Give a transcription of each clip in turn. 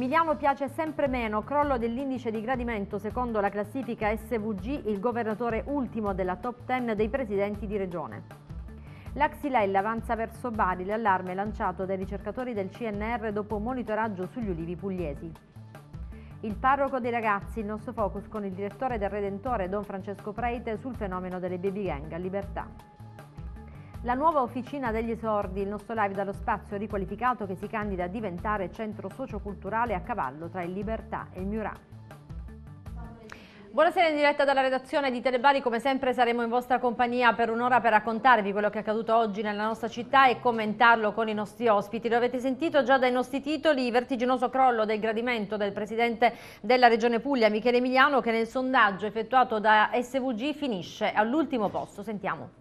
Emiliano piace sempre meno, crollo dell'indice di gradimento secondo la classifica SVG, il governatore ultimo della top 10 dei presidenti di regione. La Xylella avanza verso Bari, l'allarme lanciato dai ricercatori del CNR dopo un monitoraggio sugli ulivi pugliesi. Il parroco dei ragazzi, il nostro focus con il direttore del Redentore Don Francesco Preite sul fenomeno delle baby gang a libertà. La nuova officina degli esordi, il nostro live dallo spazio riqualificato che si candida a diventare centro socioculturale a cavallo tra il Libertà e il Murat. Buonasera in diretta dalla redazione di Telebari, come sempre saremo in vostra compagnia per un'ora per raccontarvi quello che è accaduto oggi nella nostra città e commentarlo con i nostri ospiti. Lo avete sentito già dai nostri titoli, vertiginoso crollo del gradimento del Presidente della Regione Puglia, Michele Emiliano, che nel sondaggio effettuato da SVG finisce all'ultimo posto. Sentiamo.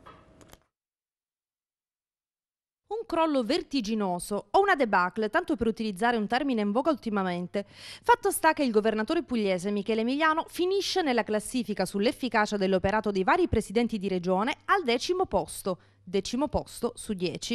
Un crollo vertiginoso o una debacle, tanto per utilizzare un termine in voga ultimamente. Fatto sta che il governatore pugliese Michele Emiliano finisce nella classifica sull'efficacia dell'operato dei vari presidenti di regione al decimo posto, decimo posto su 10.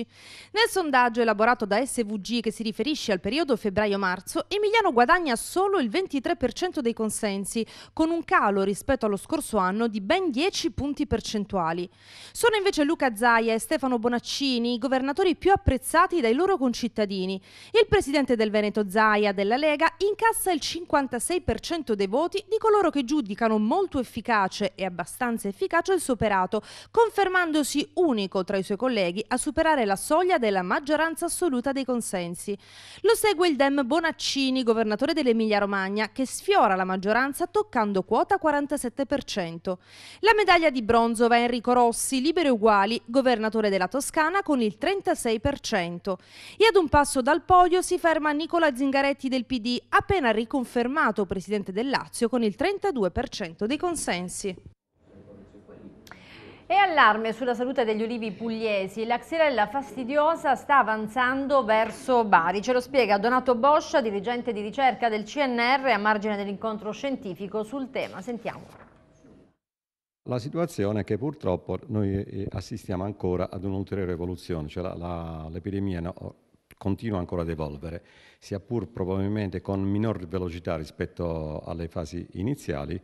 Nel sondaggio elaborato da SVG che si riferisce al periodo febbraio-marzo, Emiliano guadagna solo il 23% dei consensi, con un calo rispetto allo scorso anno di ben 10 punti percentuali. Sono invece Luca Zaia e Stefano Bonaccini i governatori più apprezzati dai loro concittadini. Il presidente del Veneto Zaia della Lega incassa il 56% dei voti di coloro che giudicano molto efficace e abbastanza efficace il suo operato, confermandosi unico tra i suoi colleghi a superare la soglia della maggioranza assoluta dei consensi. Lo segue il Dem Bonaccini, governatore dell'Emilia-Romagna, che sfiora la maggioranza toccando quota 47%. La medaglia di bronzo va Enrico Rossi, libero e uguali, governatore della Toscana con il 36%. E ad un passo dal podio si ferma Nicola Zingaretti del PD, appena riconfermato presidente del Lazio con il 32% dei consensi. E allarme sulla salute degli ulivi pugliesi. La xylella fastidiosa sta avanzando verso Bari. Ce lo spiega Donato Boscia, dirigente di ricerca del CNR, a margine dell'incontro scientifico sul tema. Sentiamo. La situazione è che purtroppo noi eh, assistiamo ancora ad un'ulteriore evoluzione, cioè l'epidemia continua ancora ad evolvere, sia pur probabilmente con minor velocità rispetto alle fasi iniziali,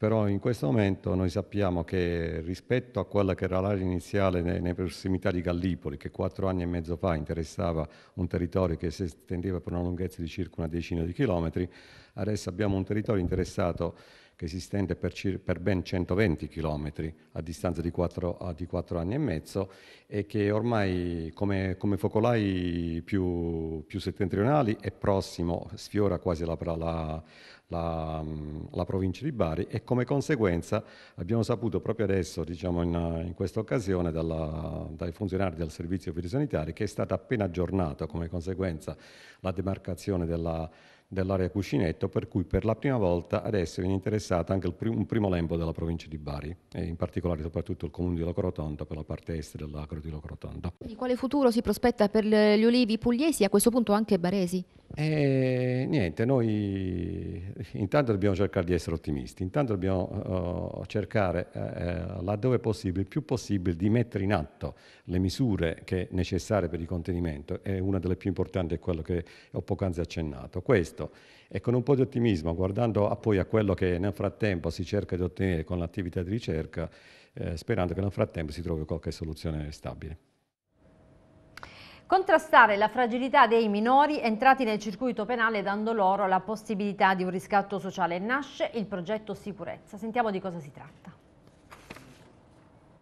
però in questo momento noi sappiamo che rispetto a quella che era l'area iniziale nei, nei, prossimità di Gallipoli, che quattro anni e mezzo fa interessava un territorio che si estendeva per una lunghezza di circa una decina di chilometri, adesso abbiamo un territorio interessato che si estende per, per, ben 120 chilometri a distanza di quattro, di quattro, anni e mezzo e che ormai come, come focolai più, più, settentrionali è prossimo, sfiora quasi la, la, la, la, provincia di Bari e come conseguenza abbiamo saputo proprio adesso, diciamo in, in questa occasione, dalla, dai funzionari del servizio fitosanitario che è stata appena aggiornata come conseguenza la demarcazione della, dell'area cuscinetto, per cui per la prima volta adesso viene interessato anche prim, un primo lembo della provincia di Bari, e in particolare soprattutto il comune di Locorotondo per la parte est dell'acro di Locorotondo. Quindi quale futuro si prospetta per gli olivi pugliesi e a questo punto anche baresi? E niente, noi intanto dobbiamo cercare di essere ottimisti, intanto dobbiamo uh, cercare, uh, laddove possibile, il più possibile, di mettere in atto le misure necessarie per il contenimento e una delle più importanti è quello che ho poc'anzi accennato. Questo e con un po' di ottimismo, guardando a poi a quello che nel frattempo si cerca di ottenere con l'attività di ricerca, eh, sperando che nel frattempo si trovi qualche soluzione stabile contrastare la fragilità dei minori entrati nel circuito penale dando loro la possibilità di un riscatto sociale. Nasce il progetto Sicurezza. Sentiamo di cosa si tratta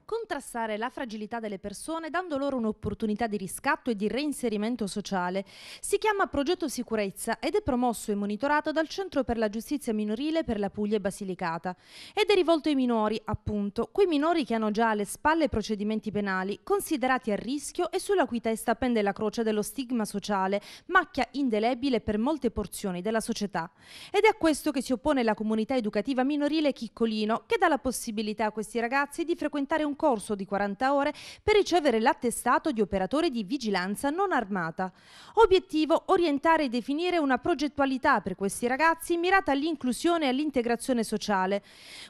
contrastare la fragilità delle persone dando loro un'opportunità di riscatto e di reinserimento sociale. Si chiama Progetto Sicurezza ed è promosso e monitorato dal Centro per la Giustizia Minorile per la Puglia e Basilicata ed è rivolto ai minori, appunto, quei minori che hanno già alle spalle procedimenti penali considerati a rischio e sulla cui testa pende la croce dello stigma sociale, macchia indelebile per molte porzioni della società. Ed è a questo che si oppone la comunità educativa minorile Chiccolino, che dà la possibilità a questi ragazzi di frequentare un corso di 40 ore per ricevere l'attestato di operatore di vigilanza non armata. Obiettivo orientare e definire una progettualità per questi ragazzi mirata all'inclusione e all'integrazione sociale.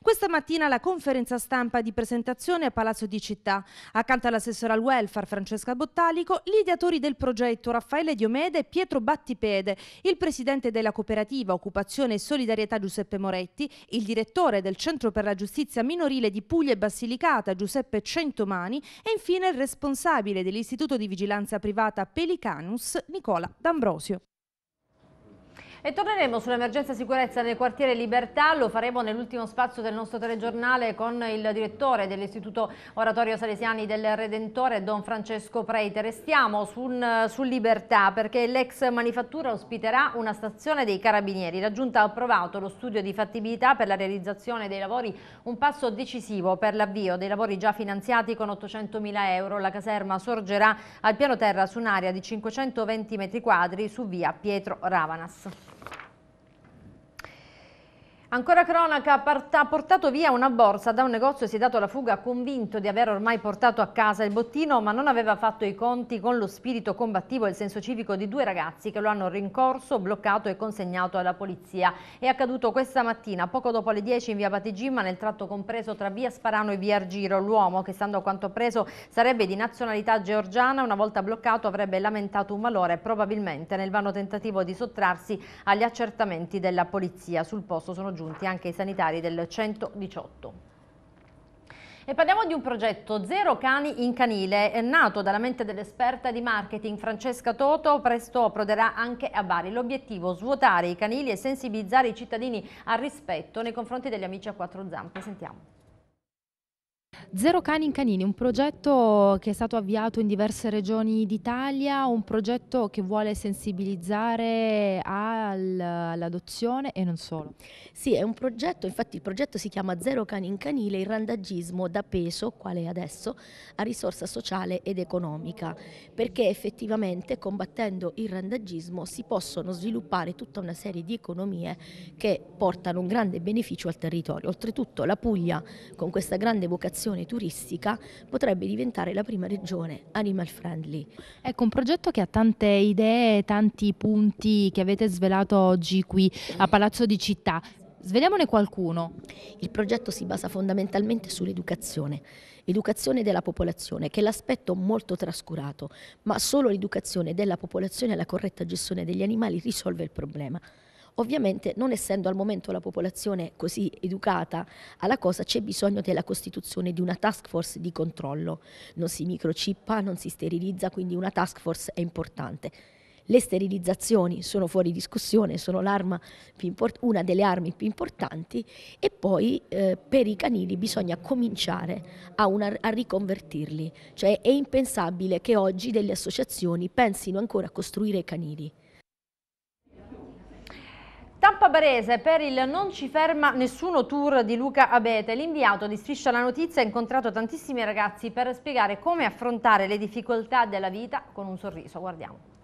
Questa mattina la conferenza stampa di presentazione a Palazzo di Città. Accanto all'assessora al welfare Francesca Bottalico, gli ideatori del progetto Raffaele Diomede e Pietro Battipede, il presidente della cooperativa Occupazione e Solidarietà Giuseppe Moretti, il direttore del Centro per la Giustizia Minorile di Puglia e Basilicata Giuseppe Giuseppe Centomani e infine il responsabile dell'Istituto di Vigilanza Privata Pelicanus, Nicola D'Ambrosio. E torneremo sull'emergenza sicurezza nel quartiere Libertà, lo faremo nell'ultimo spazio del nostro telegiornale con il direttore dell'Istituto Oratorio Salesiani del Redentore, Don Francesco Preite. Restiamo su, un, su Libertà perché l'ex manifattura ospiterà una stazione dei carabinieri. La Giunta ha approvato lo studio di fattibilità per la realizzazione dei lavori, un passo decisivo per l'avvio dei lavori già finanziati con 800.000 euro. La caserma sorgerà al piano terra su un'area di 520 metri quadri su via Pietro Ravanas. Ancora cronaca, ha portato via una borsa da un negozio e si è dato la fuga convinto di aver ormai portato a casa il bottino ma non aveva fatto i conti con lo spirito combattivo e il senso civico di due ragazzi che lo hanno rincorso, bloccato e consegnato alla polizia. È accaduto questa mattina, poco dopo le 10 in via Batigimma nel tratto compreso tra via Sparano e via Argiro. L'uomo, che stando a quanto preso sarebbe di nazionalità georgiana, una volta bloccato avrebbe lamentato un malore probabilmente nel vano tentativo di sottrarsi agli accertamenti della polizia. Sul posto sono giunti anche i sanitari del 118. E parliamo di un progetto Zero Cani in Canile, è nato dalla mente dell'esperta di marketing Francesca Toto, presto proderà anche a Bari. L'obiettivo è svuotare i canili e sensibilizzare i cittadini al rispetto nei confronti degli amici a quattro zampe. Sentiamo. Zero Cani in Canini, un progetto che è stato avviato in diverse regioni d'Italia, un progetto che vuole sensibilizzare all'adozione e non solo. Sì, è un progetto, infatti il progetto si chiama Zero Cani in Canile, il randagismo da peso, quale è adesso, a risorsa sociale ed economica, perché effettivamente combattendo il randagismo si possono sviluppare tutta una serie di economie che portano un grande beneficio al territorio. Oltretutto la Puglia con questa grande vocazione regione turistica potrebbe diventare la prima regione animal friendly. Ecco un progetto che ha tante idee, tanti punti che avete svelato oggi qui a Palazzo di Città. Svegliamone qualcuno. Il progetto si basa fondamentalmente sull'educazione, educazione della popolazione, che è l'aspetto molto trascurato, ma solo l'educazione della popolazione alla corretta gestione degli animali risolve il problema. Ovviamente non essendo al momento la popolazione così educata alla cosa c'è bisogno della costituzione di una task force di controllo. Non si microchippa, non si sterilizza, quindi una task force è importante. Le sterilizzazioni sono fuori discussione, sono una delle armi più importanti e poi eh, per i canili bisogna cominciare a, una, a riconvertirli. Cioè è impensabile che oggi delle associazioni pensino ancora a costruire canili. Tampa Barese per il Non ci ferma nessuno tour di Luca Abete. L'inviato di Striscia la Notizia ha incontrato tantissimi ragazzi per spiegare come affrontare le difficoltà della vita con un sorriso. Guardiamo.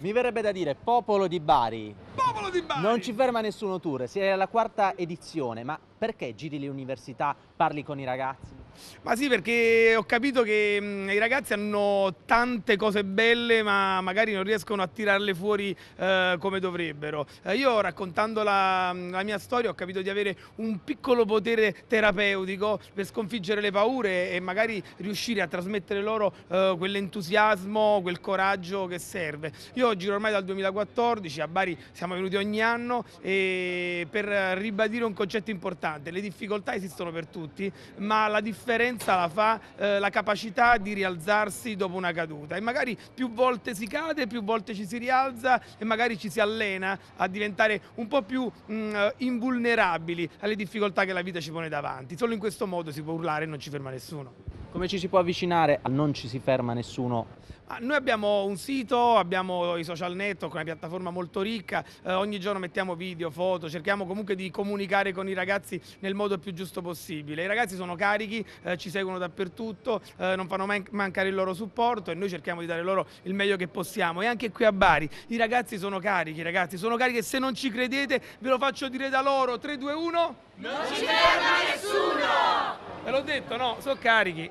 Mi verrebbe da dire popolo di Bari. Popolo di Bari! Non ci ferma nessuno tour, si è alla quarta edizione, ma perché giri le università, parli con i ragazzi? Ma sì, perché ho capito che mh, i ragazzi hanno tante cose belle, ma magari non riescono a tirarle fuori eh, come dovrebbero. Eh, io raccontando la, la, mia storia ho capito di avere un piccolo potere terapeutico per sconfiggere le paure e magari riuscire a trasmettere loro eh, quell'entusiasmo, quel coraggio che serve. Io giro ormai dal 2014, a Bari siamo venuti ogni anno e per eh, ribadire un concetto importante importante, le difficoltà esistono per tutti, ma la differenza la fa eh, la capacità di rialzarsi dopo una caduta e magari più volte si cade, più volte ci si rialza e magari ci si allena a diventare un po' più mh, mm, eh, invulnerabili alle difficoltà che la vita ci pone davanti. Solo in questo modo si può urlare e non ci ferma nessuno. Come ci si può avvicinare a non ci si ferma nessuno? Ah, noi abbiamo un sito, abbiamo i social network, una piattaforma molto ricca, eh, ogni giorno mettiamo video, foto, cerchiamo comunque di comunicare con i ragazzi nel modo più giusto possibile. I ragazzi sono carichi, eh, ci seguono dappertutto, eh, non fanno man mancare il loro supporto e noi cerchiamo di dare loro il meglio che possiamo. E anche qui a Bari i ragazzi sono carichi, ragazzi, sono carichi e se non ci credete ve lo faccio dire da loro. 3, 2, 1... Non ci ferma nessuno! Ve l'ho detto, no? Sono carichi.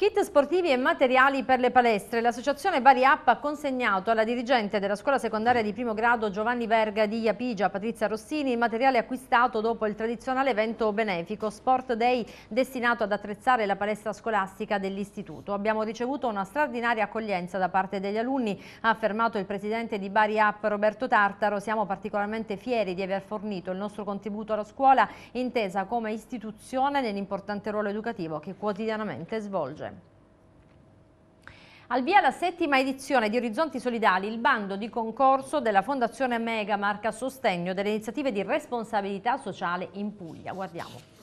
Kit sportivi e materiali per le palestre. L'associazione Bari App ha consegnato alla dirigente della scuola secondaria di primo grado Giovanni Verga di Iapigia, Patrizia Rossini, il materiale acquistato dopo il tradizionale evento benefico Sport Day destinato ad attrezzare la palestra scolastica dell'istituto. Abbiamo ricevuto una straordinaria accoglienza da parte degli alunni, ha affermato il presidente di Bari App Roberto Tartaro. Siamo particolarmente fieri di aver fornito il nostro contributo alla scuola intesa come istituzione nell'importante ruolo educativo che quotidianamente svolge. Al via la settima edizione di Orizzonti Solidali, il bando di concorso della Fondazione Mega Marca a sostegno delle iniziative di responsabilità sociale in Puglia. Guardiamo.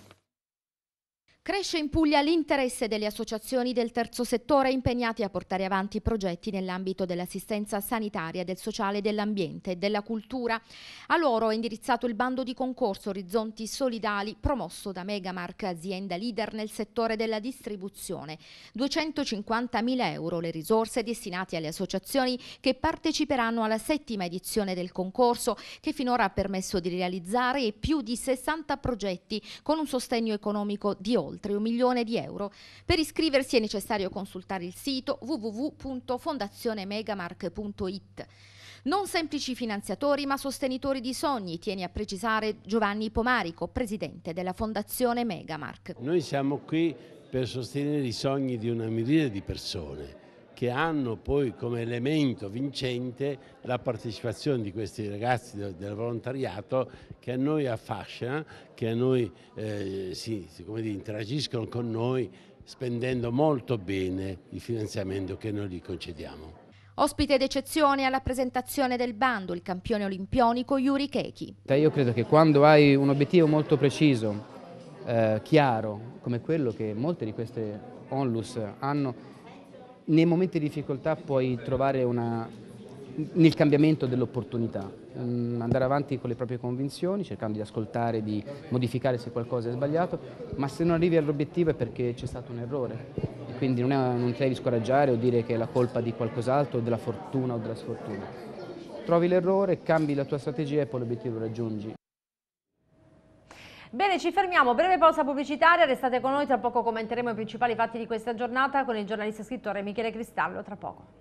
Cresce in Puglia l'interesse delle associazioni del terzo settore impegnate a portare avanti progetti nell'ambito dell'assistenza sanitaria, del sociale, dell'ambiente e della cultura. A loro è indirizzato il bando di concorso Orizzonti Solidali promosso da Megamark, azienda leader nel settore della distribuzione. 250.000 euro le risorse destinate alle associazioni che parteciperanno alla settima edizione del concorso che finora ha permesso di realizzare più di 60 progetti con un sostegno economico di oltre oltre un milione di euro. Per iscriversi è necessario consultare il sito www.fondazionemegamark.it. Non semplici finanziatori ma sostenitori di sogni, tiene a precisare Giovanni Pomarico, presidente della Fondazione Megamark. Noi siamo qui per sostenere i sogni di una miriade di persone che hanno poi come elemento vincente la partecipazione di questi ragazzi del volontariato che a noi affascina, che a noi eh, si, come dire, interagiscono con noi spendendo molto bene il finanziamento che noi gli concediamo. Ospite d'eccezione alla presentazione del bando, il campione olimpionico Yuri Kechi. Io credo che quando hai un obiettivo molto preciso, eh, chiaro, come quello che molte di queste onlus hanno, nei momenti di difficoltà puoi trovare una, nel cambiamento dell'opportunità, mm, andare avanti con le proprie convinzioni, cercando di ascoltare, di modificare se qualcosa è sbagliato, ma se non arrivi all'obiettivo è perché c'è stato un errore. Quindi non, è, non ti devi scoraggiare o dire che è la colpa di qualcos'altro, della fortuna o della sfortuna. Trovi l'errore, cambi la tua strategia e poi l'obiettivo lo raggiungi. Bene, ci fermiamo, breve pausa pubblicitaria, restate con noi, tra poco commenteremo i principali fatti di questa giornata con il giornalista e scrittore Michele Cristallo, tra poco.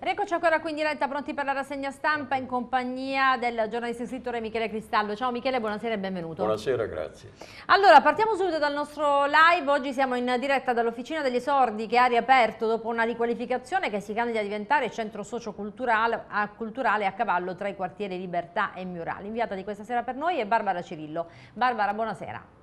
Rieccoci ancora qui in diretta, pronti per la rassegna stampa in compagnia del giornalista e scrittore Michele Cristallo. Ciao Michele, buonasera e benvenuto. Buonasera, grazie. Allora, partiamo subito dal nostro live. Oggi siamo in diretta dall'Officina degli Esordi che ha riaperto dopo una riqualificazione che si candida a diventare centro socioculturale a, culturale a cavallo tra i quartieri Libertà e Murale. Inviata di questa sera per noi è Barbara Cirillo. Barbara, buonasera.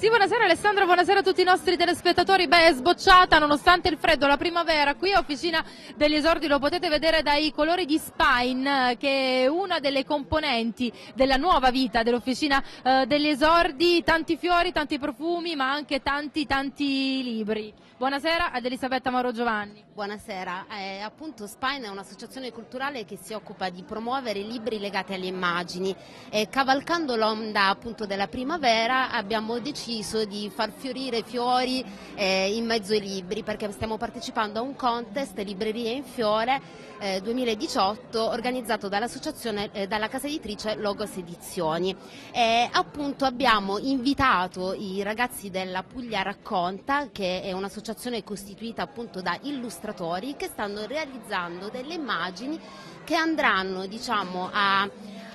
Sì, buonasera Alessandro, buonasera a tutti i nostri telespettatori. Beh, è sbocciata nonostante il freddo, la primavera qui a Officina degli Esordi lo potete vedere dai colori di Spine, che è una delle componenti della nuova vita dell'Officina eh, degli Esordi, tanti fiori, tanti profumi, ma anche tanti tanti libri. Buonasera ad Elisabetta Mauro Giovanni. Buonasera, eh, appunto Spine è un'associazione culturale che si occupa di promuovere libri legati alle immagini e cavalcando l'onda appunto della primavera abbiamo deciso di far fiorire fiori eh, in mezzo ai libri perché stiamo partecipando a un contest Librerie in Fiore eh, 2018 organizzato dall'associazione, eh, dalla casa editrice Logos Edizioni. E, appunto abbiamo invitato i ragazzi della Puglia Racconta che è un'associazione un'associazione costituita appunto da illustratori che stanno realizzando delle immagini che andranno diciamo, a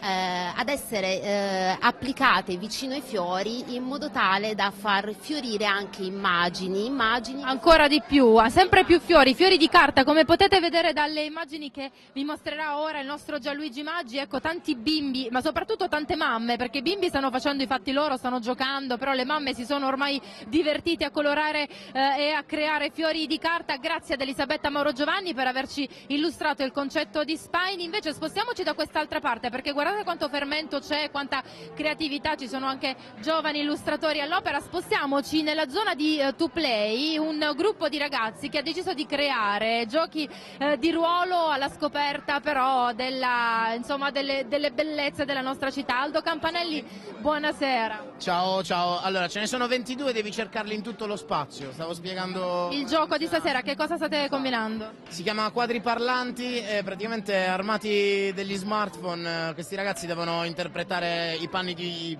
eh, ad essere eh, applicate vicino ai fiori in modo tale da far fiorire anche immagini, immagini. Ancora di più, sempre più fiori, fiori di carta, come potete vedere dalle immagini che vi mostrerà ora il nostro Gianluigi Maggi, ecco tanti bimbi, ma soprattutto tante mamme, perché i bimbi stanno facendo i fatti loro, stanno giocando, però le mamme si sono ormai divertite a colorare eh, e a creare fiori di carta. Grazie ad Elisabetta Mauro Giovanni per averci illustrato il concetto di spine. Invece spostiamoci da quest'altra parte, perché guardate guardate quanto fermento c'è, quanta creatività, ci sono anche giovani illustratori all'opera. Spostiamoci nella zona di uh, eh, To Play, un gruppo di ragazzi che ha deciso di creare giochi uh, di ruolo alla scoperta però della, insomma, delle, delle, bellezze della nostra città. Aldo Campanelli, buonasera. Ciao, ciao. Allora, ce ne sono 22, devi cercarli in tutto lo spazio. Stavo spiegando... Il gioco di stasera, che cosa state combinando? Si chiama Quadri Parlanti, eh, praticamente armati degli smartphone, eh, questi ragazzi ragazzi devono interpretare i panni di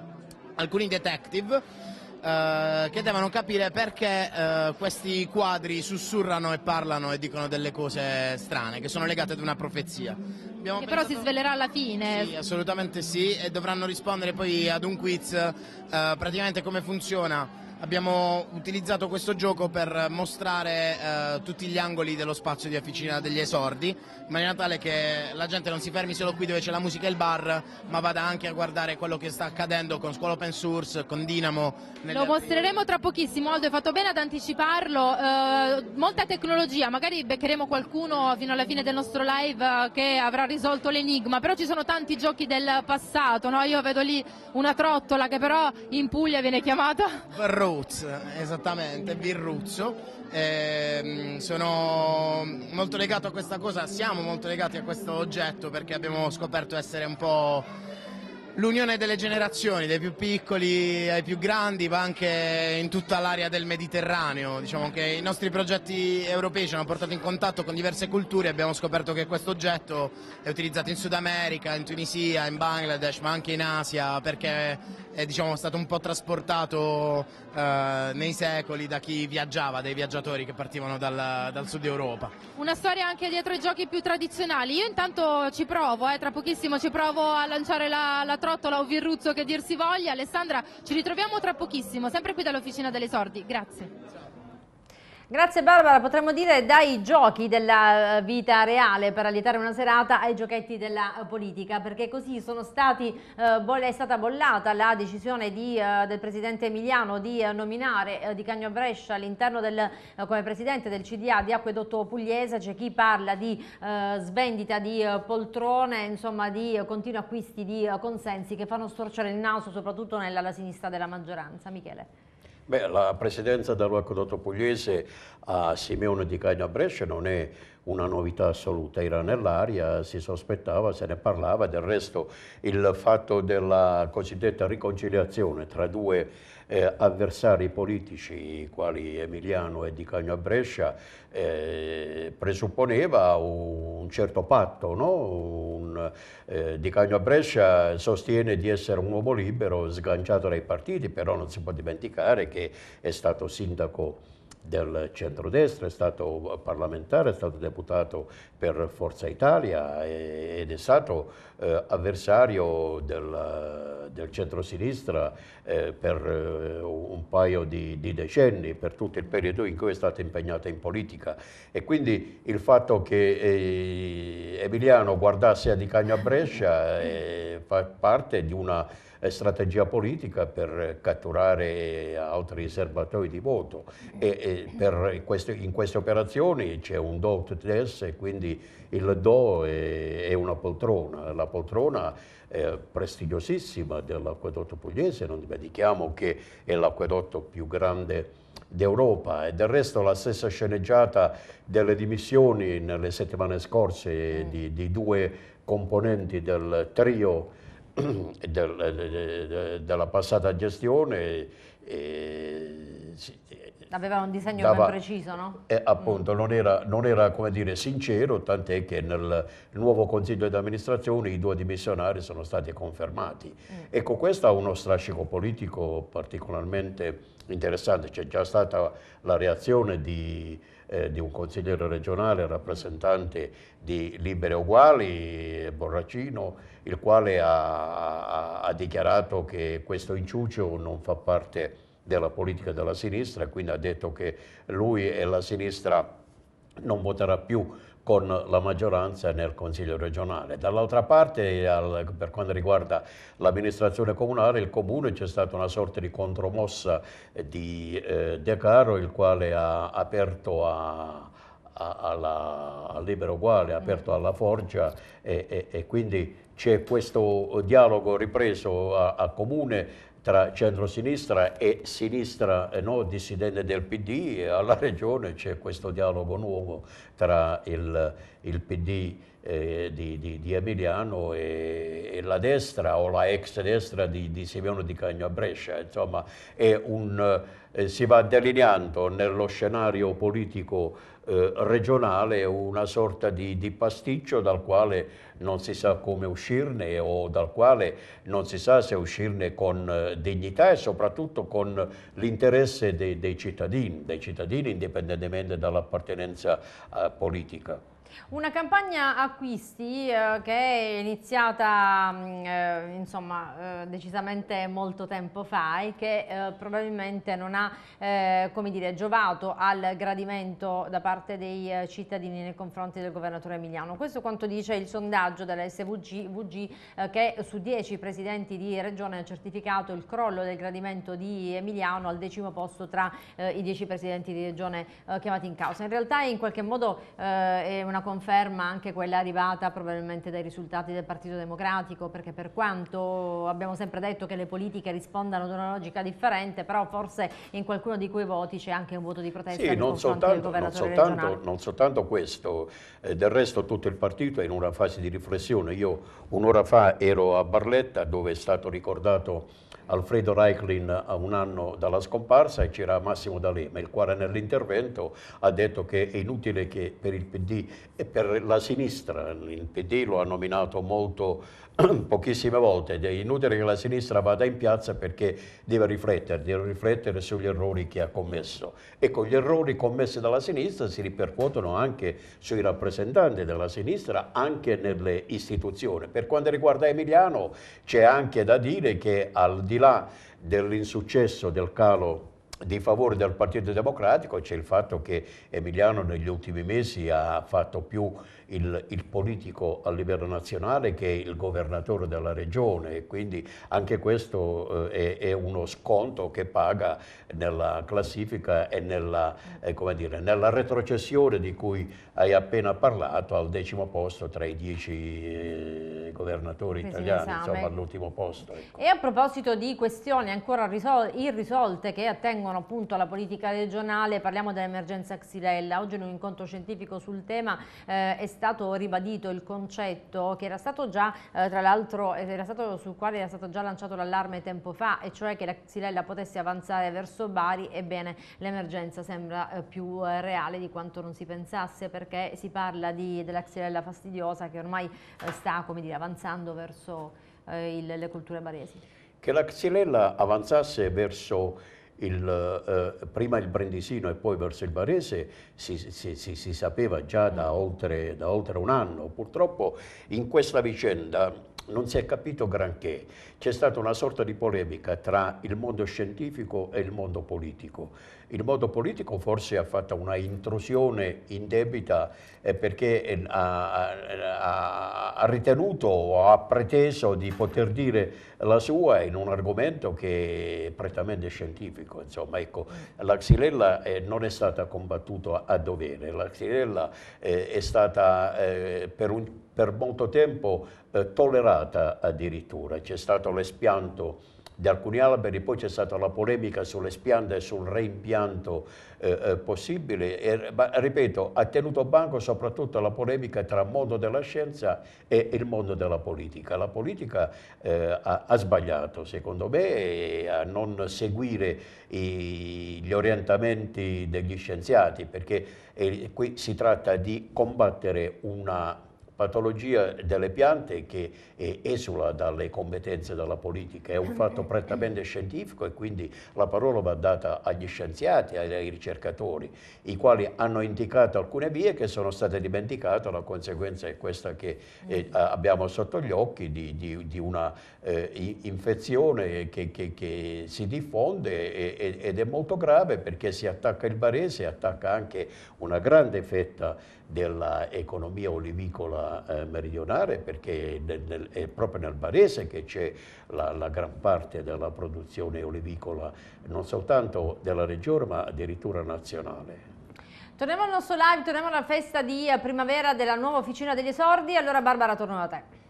alcuni detective Uh, che devono capire perché uh, questi quadri sussurrano e parlano e dicono delle cose strane che sono legate ad una profezia. Abbiamo che pensato... però si svelerà alla fine. Sì, assolutamente sì, e dovranno rispondere poi ad un quiz uh, praticamente come funziona Abbiamo utilizzato questo gioco per mostrare eh, tutti gli angoli dello spazio di officina degli esordi, in maniera tale che la gente non si fermi solo qui dove c'è la musica e il bar, ma vada anche a guardare quello che sta accadendo con Scuola Open Source, con Dinamo. Lo mostreremo tra pochissimo, Aldo, hai fatto bene ad anticiparlo. Eh, molta tecnologia, magari beccheremo qualcuno fino alla fine del nostro live eh, che avrà risolto l'enigma, però ci sono tanti giochi del passato, no? Io vedo lì una trottola che però in Puglia viene chiamata... Barro Roots, esattamente, Birruzzo. Eh, sono molto legato a questa cosa, siamo molto legati a questo oggetto perché abbiamo scoperto essere un po' l'unione delle generazioni, dai più piccoli ai più grandi, ma anche in tutta l'area del Mediterraneo. Diciamo che i nostri progetti europei ci hanno portato in contatto con diverse culture e abbiamo scoperto che questo oggetto è utilizzato in Sud America, in Tunisia, in Bangladesh, ma anche in Asia, perché è diciamo, stato un po' trasportato eh, nei secoli da chi viaggiava, dai viaggiatori che partivano dal, dal, sud Europa. Una storia anche dietro i giochi più tradizionali. Io intanto ci provo, eh, tra pochissimo ci provo a lanciare la, la trottola o virruzzo che dir si voglia. Alessandra, ci ritroviamo tra pochissimo, sempre qui dall'Officina delle Sordi. Grazie. Grazie Barbara, potremmo dire dai giochi della eh, vita reale per allietare una serata ai giochetti della eh, politica, perché così stati, eh, è stata bollata la decisione di, eh, del presidente Emiliano di eh, nominare eh, Di Cagno Brescia all'interno come presidente del CDA di Acquedotto Pugliese, c'è chi parla di svendita di poltrone, insomma di continui acquisti di consensi che fanno storcere il naso soprattutto nella sinistra della maggioranza. Michele. Beh, la presidenza dell'Aquedotto Pugliese a Simeone di Caino a Brescia non è una novità assoluta, era nell'aria, si sospettava, se ne parlava, del resto il fatto della cosiddetta riconciliazione tra due eh, avversari politici, quali Emiliano e Di Cagno a Brescia, eh, presupponeva un certo patto. No? Un, eh, di Cagno a Brescia sostiene di essere un uomo libero, sganciato dai partiti, però non si può dimenticare che è stato sindaco del centrodestra, è stato parlamentare, è stato deputato per Forza Italia ed è stato eh, avversario del, del centrosinistra eh, per eh, un paio di, di, decenni, per tutto il periodo in cui è stata impegnata in politica. E quindi il fatto che eh, Emiliano guardasse a Di Cagno a Brescia eh, fa parte di una eh, strategia politica per catturare altri serbatoi di voto e, e questo, in queste operazioni c'è un do e quindi il do è, è una poltrona, la poltrona prestigiosissima dell'acquedotto pugliese, non dimentichiamo che è l'acquedotto più grande d'Europa e del resto la stessa sceneggiata delle dimissioni nelle settimane scorse di, di due componenti del trio della passata gestione aveva un disegno dava, ben preciso, no? Eh, appunto, mm. non, era, non, era, come dire, sincero, tant'è che nel nuovo Consiglio di amministrazione i due dimissionari sono stati confermati. Mm. Ecco, questo ha uno strascico politico particolarmente interessante, c'è già stata la reazione di eh, di un consigliere regionale rappresentante di Libere Uguali, Borracino, il quale ha, ha dichiarato che questo inciuccio non fa parte della politica della sinistra, quindi ha detto che lui e la sinistra non voterà più con la maggioranza nel Consiglio regionale. Dall'altra parte, al, per quanto riguarda l'amministrazione comunale, il Comune c'è stata una sorta di contromossa di eh, De Caro, il quale ha aperto a, a, alla, a Libero Uguale, ha aperto alla Forgia e, e, e quindi c'è questo dialogo ripreso al Comune tra centrosinistra e sinistra eh, no, dissidente del PD e alla regione c'è questo dialogo nuovo tra il, il PD eh, di, di, di, Emiliano e, e, la destra o la ex destra di, di Simeone di Cagno a Brescia. Insomma, un, eh, si va delineando nello scenario politico eh, regionale una sorta di, di, pasticcio dal quale non si sa come uscirne o dal quale non si sa se uscirne con eh, dignità e soprattutto con l'interesse dei, dei, cittadini, dei cittadini indipendentemente dall'appartenenza eh, politica. Una campagna acquisti eh, che è iniziata mm, eh, insomma, eh, decisamente molto tempo fa e che eh, probabilmente non ha eh, dire, giovato al gradimento da parte dei eh, cittadini nei confronti del governatore Emiliano. Questo è quanto dice il sondaggio della SVG che su 10 presidenti di regione ha certificato il crollo del gradimento di Emiliano al decimo posto tra i 10 presidenti di regione chiamati in causa. In realtà in qualche modo è una conferma anche quella arrivata probabilmente dai risultati del Partito Democratico, perché per quanto abbiamo sempre detto che le politiche rispondano ad una logica differente, però forse in qualcuno di quei voti c'è anche un voto di protesta sì, non soltanto, non soltanto, non soltanto, questo, eh, del resto tutto il partito è in una fase di riflessione. Io un'ora fa ero a Barletta dove è stato ricordato Alfredo Reichlin a eh, un anno dalla scomparsa e c'era Massimo D'Alema, il quale nell'intervento ha detto che è inutile che per il PD e per la sinistra, il PD lo ha nominato molto pochissime volte, è inutile che la sinistra vada in piazza perché deve riflettere, deve riflettere sugli errori che ha commesso. Ecco, gli errori commessi dalla sinistra si ripercuotono anche sui rappresentanti della sinistra, anche nelle istituzioni. Per quanto riguarda Emiliano c'è anche da dire che al di là dell'insuccesso del calo di favore del Partito Democratico c'è il fatto che Emiliano negli ultimi mesi ha fatto più il, il, politico a livello nazionale che è il governatore della regione, quindi anche questo eh, è, è, uno sconto che paga nella classifica e nella, eh, dire, nella, retrocessione di cui hai appena parlato al decimo posto tra i dieci eh, governatori Presi italiani, in insomma all'ultimo posto. Ecco. E a proposito di questioni ancora irrisolte che attengono appunto alla politica regionale, parliamo dell'emergenza Xylella, oggi in un incontro scientifico sul tema eh, è stato ribadito il concetto che era stato già, eh, tra l'altro, sul quale era stato già lanciato l'allarme tempo fa, e cioè che la Xylella potesse avanzare verso Bari, ebbene l'emergenza sembra eh, più eh, reale di quanto non si pensasse, perché si parla di, della Xylella fastidiosa che ormai eh, sta come dire, avanzando verso eh, il, le culture baresi. Che la Xylella avanzasse verso il, eh, prima il Brindisino e poi verso il Varese si, si, si, si sapeva già da oltre, da oltre un anno. Purtroppo in questa vicenda non si è capito granché. C'è stata una sorta di polemica tra il mondo scientifico e il mondo politico. Il mondo politico forse ha fatto una intrusione indebita eh, perché eh, ha, ha, ha ritenuto o ha preteso di poter dire la sua in un argomento che è prettamente scientifico. Insomma, ecco, la xylella eh, non è stata combattuta a dovere, la xylella eh, è stata per, un, per molto tempo eh, tollerata addirittura. C'è stato l'espianto di alcuni alberi, poi c'è stata la polemica sull'espianto e sul reimpianto eh, eh possibile, e, ma ripeto, ha tenuto banco soprattutto la polemica tra il mondo della scienza e il mondo della politica. La politica eh, ha, ha, sbagliato, secondo me, a non seguire i, gli orientamenti degli scienziati, perché eh, qui si tratta di combattere una patologia delle piante che eh, esula dalle competenze della politica, è un fatto prettamente scientifico e quindi la parola va data agli scienziati, ai ricercatori, i quali hanno indicato alcune vie che sono state dimenticate, la conseguenza è questa che eh, mm. abbiamo sotto gli occhi di, di, di una eh, infezione che, che, che, si diffonde e, ed è molto grave perché si attacca il barese, si attacca anche una grande fetta dell'economia olivicola eh, meridionale perché nel, nel, è proprio nel Barese che c'è la, la, gran parte della produzione olivicola, non soltanto della regione ma addirittura nazionale. Torniamo al nostro live, torniamo alla festa di primavera della nuova officina degli esordi. Allora Barbara, torno da te.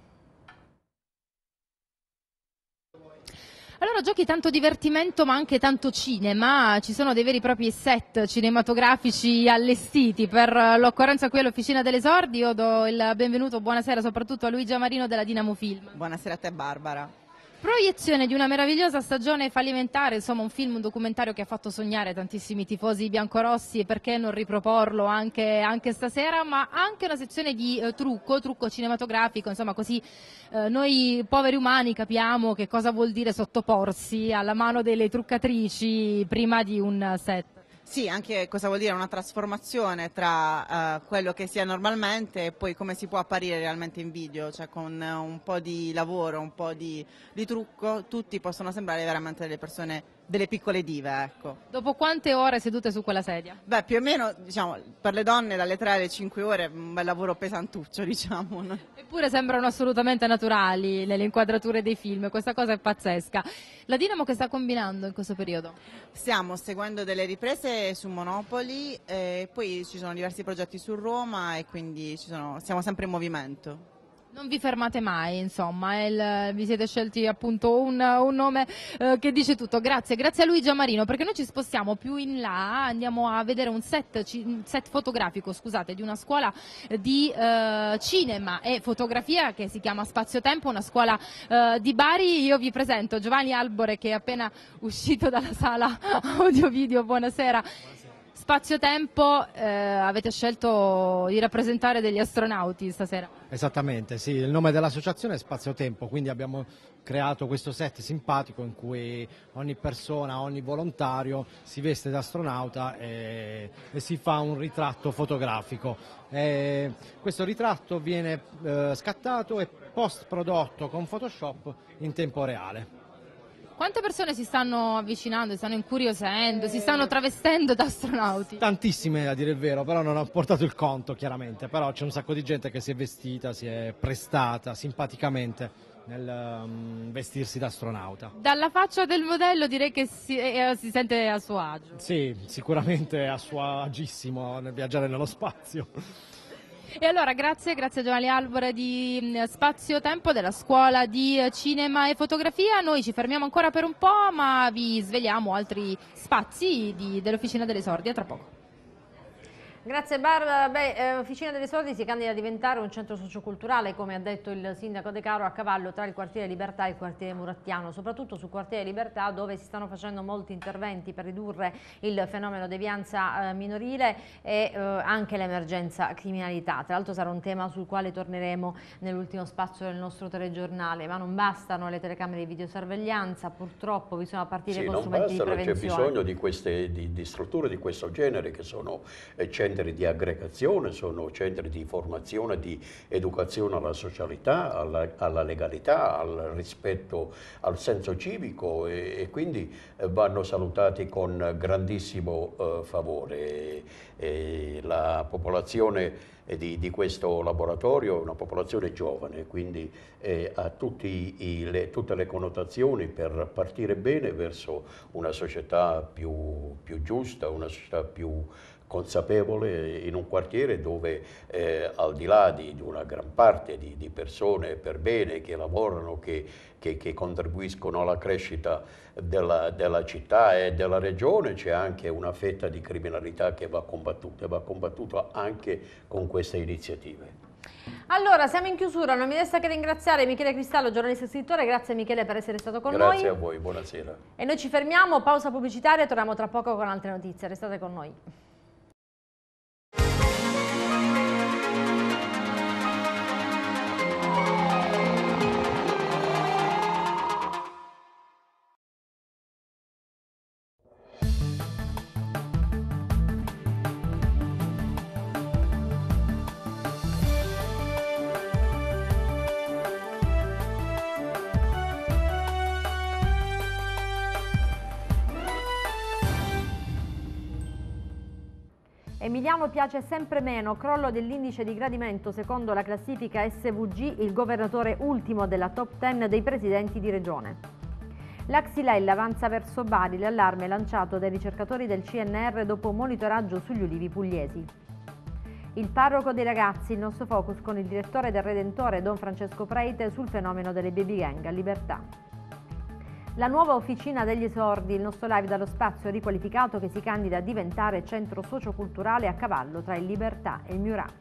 Allora giochi tanto divertimento ma anche tanto cinema, ci sono dei veri e propri set cinematografici allestiti per eh, l'occorrenza qui all'Officina dell'Esordio, do il benvenuto, buonasera soprattutto a Luigi Marino della Dinamo Film. Buonasera a te Barbara. Proiezione di una meravigliosa stagione fallimentare, insomma un film, un documentario che ha fatto sognare tantissimi tifosi biancorossi e perché non riproporlo anche, anche stasera, ma anche una sezione di eh, trucco, trucco cinematografico, insomma così eh, noi poveri umani capiamo che cosa vuol dire sottoporsi alla mano delle truccatrici prima di un set. Sì, anche cosa vuol dire una trasformazione tra uh, quello che si è normalmente e poi come si può apparire realmente in video, cioè con eh, un po' di lavoro, un po' di, di trucco, tutti possono sembrare veramente delle persone delle piccole dive. Ecco. Dopo quante ore sedute su quella sedia? Beh, più o meno, diciamo, per le donne dalle 3 alle 5 ore è un bel lavoro pesantuccio, diciamo. No? Eppure sembrano assolutamente naturali nelle inquadrature dei film, questa cosa è pazzesca. La Dinamo che sta combinando in questo periodo? Stiamo seguendo delle riprese su Monopoli, eh, poi ci sono diversi progetti su Roma e quindi sono, siamo sempre in movimento. Non vi fermate mai, insomma, il, vi siete scelti appunto un, un nome eh, che dice tutto. Grazie, grazie a Luigi Amarino, perché noi ci spostiamo più in là, andiamo a vedere un set, set fotografico, scusate, di una scuola eh, di eh, cinema e fotografia che si chiama Spazio Tempo, una scuola eh, di Bari. Io vi presento Giovanni Albore che è appena uscito dalla sala audio-video, buonasera. buonasera spazio-tempo eh, avete scelto di rappresentare degli astronauti stasera. Esattamente, sì, il nome dell'associazione è Spazio-Tempo, quindi abbiamo creato questo set simpatico in cui ogni persona, ogni volontario si veste da astronauta e, e si fa un ritratto fotografico. E questo ritratto viene eh, scattato e post prodotto con Photoshop in tempo reale. Quante persone si stanno avvicinando, si stanno incuriosendo, eh... si stanno travestendo da astronauti? Tantissime a dire il vero, però non ho portato il conto chiaramente, però c'è un sacco di gente che si è vestita, si è prestata simpaticamente nel um, vestirsi da astronauta. Dalla faccia del modello direi che si, eh, eh, si, sente a suo agio. Sì, sicuramente a suo agissimo nel viaggiare nello spazio. E allora grazie, grazie a Giovanni Alvore di mm, Spazio Tempo della Scuola di Cinema e Fotografia. Noi ci fermiamo ancora per un po', ma vi svegliamo altri spazi dell'Officina delle Sordi a tra poco. Grazie Barbara. Beh, eh, Officina delle Sordi si candida a diventare un centro socioculturale, come ha detto il sindaco De Caro, a cavallo tra il quartiere Libertà e il quartiere Murattiano, soprattutto sul quartiere Libertà dove si stanno facendo molti interventi per ridurre il fenomeno devianza eh, minorile e eh, anche l'emergenza criminalità. Tra l'altro sarà un tema sul quale torneremo nell'ultimo spazio del nostro telegiornale, ma non bastano le telecamere di videosorveglianza, purtroppo bisogna partire sì, con strumenti bastano, di prevenzione. C'è bisogno di, queste, di, di strutture di questo genere che sono eh, centri centri di aggregazione, sono centri di formazione, di educazione alla socialità, alla, alla legalità, al rispetto, al senso civico e, e quindi eh, vanno salutati con grandissimo eh, favore. E la popolazione eh, di, di, questo laboratorio è una popolazione giovane, quindi eh, ha i, le, tutte le connotazioni per partire bene verso una società più, più giusta, una società più consapevole in un quartiere dove eh, al di là di, di una gran parte di, di, persone per bene che lavorano, che, che, che contribuiscono alla crescita della, della, città e della regione, c'è anche una fetta di criminalità che va combattuta e va combattuta anche con queste iniziative. Allora, siamo in chiusura, non mi resta che ringraziare Michele Cristallo, giornalista e scrittore, grazie Michele per essere stato con grazie noi. Grazie a voi, buonasera. E noi ci fermiamo, pausa pubblicitaria, torniamo tra poco con altre notizie, restate con noi. Milano piace sempre meno, crollo dell'indice di gradimento secondo la classifica SVG, il governatore ultimo della top 10 dei presidenti di regione. La Xylella avanza verso Bari, l'allarme lanciato dai ricercatori del CNR dopo un monitoraggio sugli ulivi pugliesi. Il parroco dei ragazzi, il nostro focus con il direttore del Redentore Don Francesco Preite sul fenomeno delle baby gang a libertà. La nuova officina degli esordi, il nostro live dallo spazio riqualificato che si candida a diventare centro socioculturale a cavallo tra il Libertà e il Murat.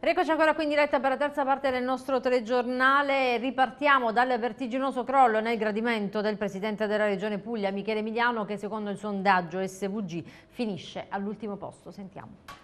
Rieccoci ancora qui in diretta per la terza parte del nostro telegiornale. Ripartiamo dal vertiginoso crollo nel gradimento del presidente della regione Puglia, Michele Emiliano, che secondo il sondaggio SVG finisce all'ultimo posto. Sentiamo.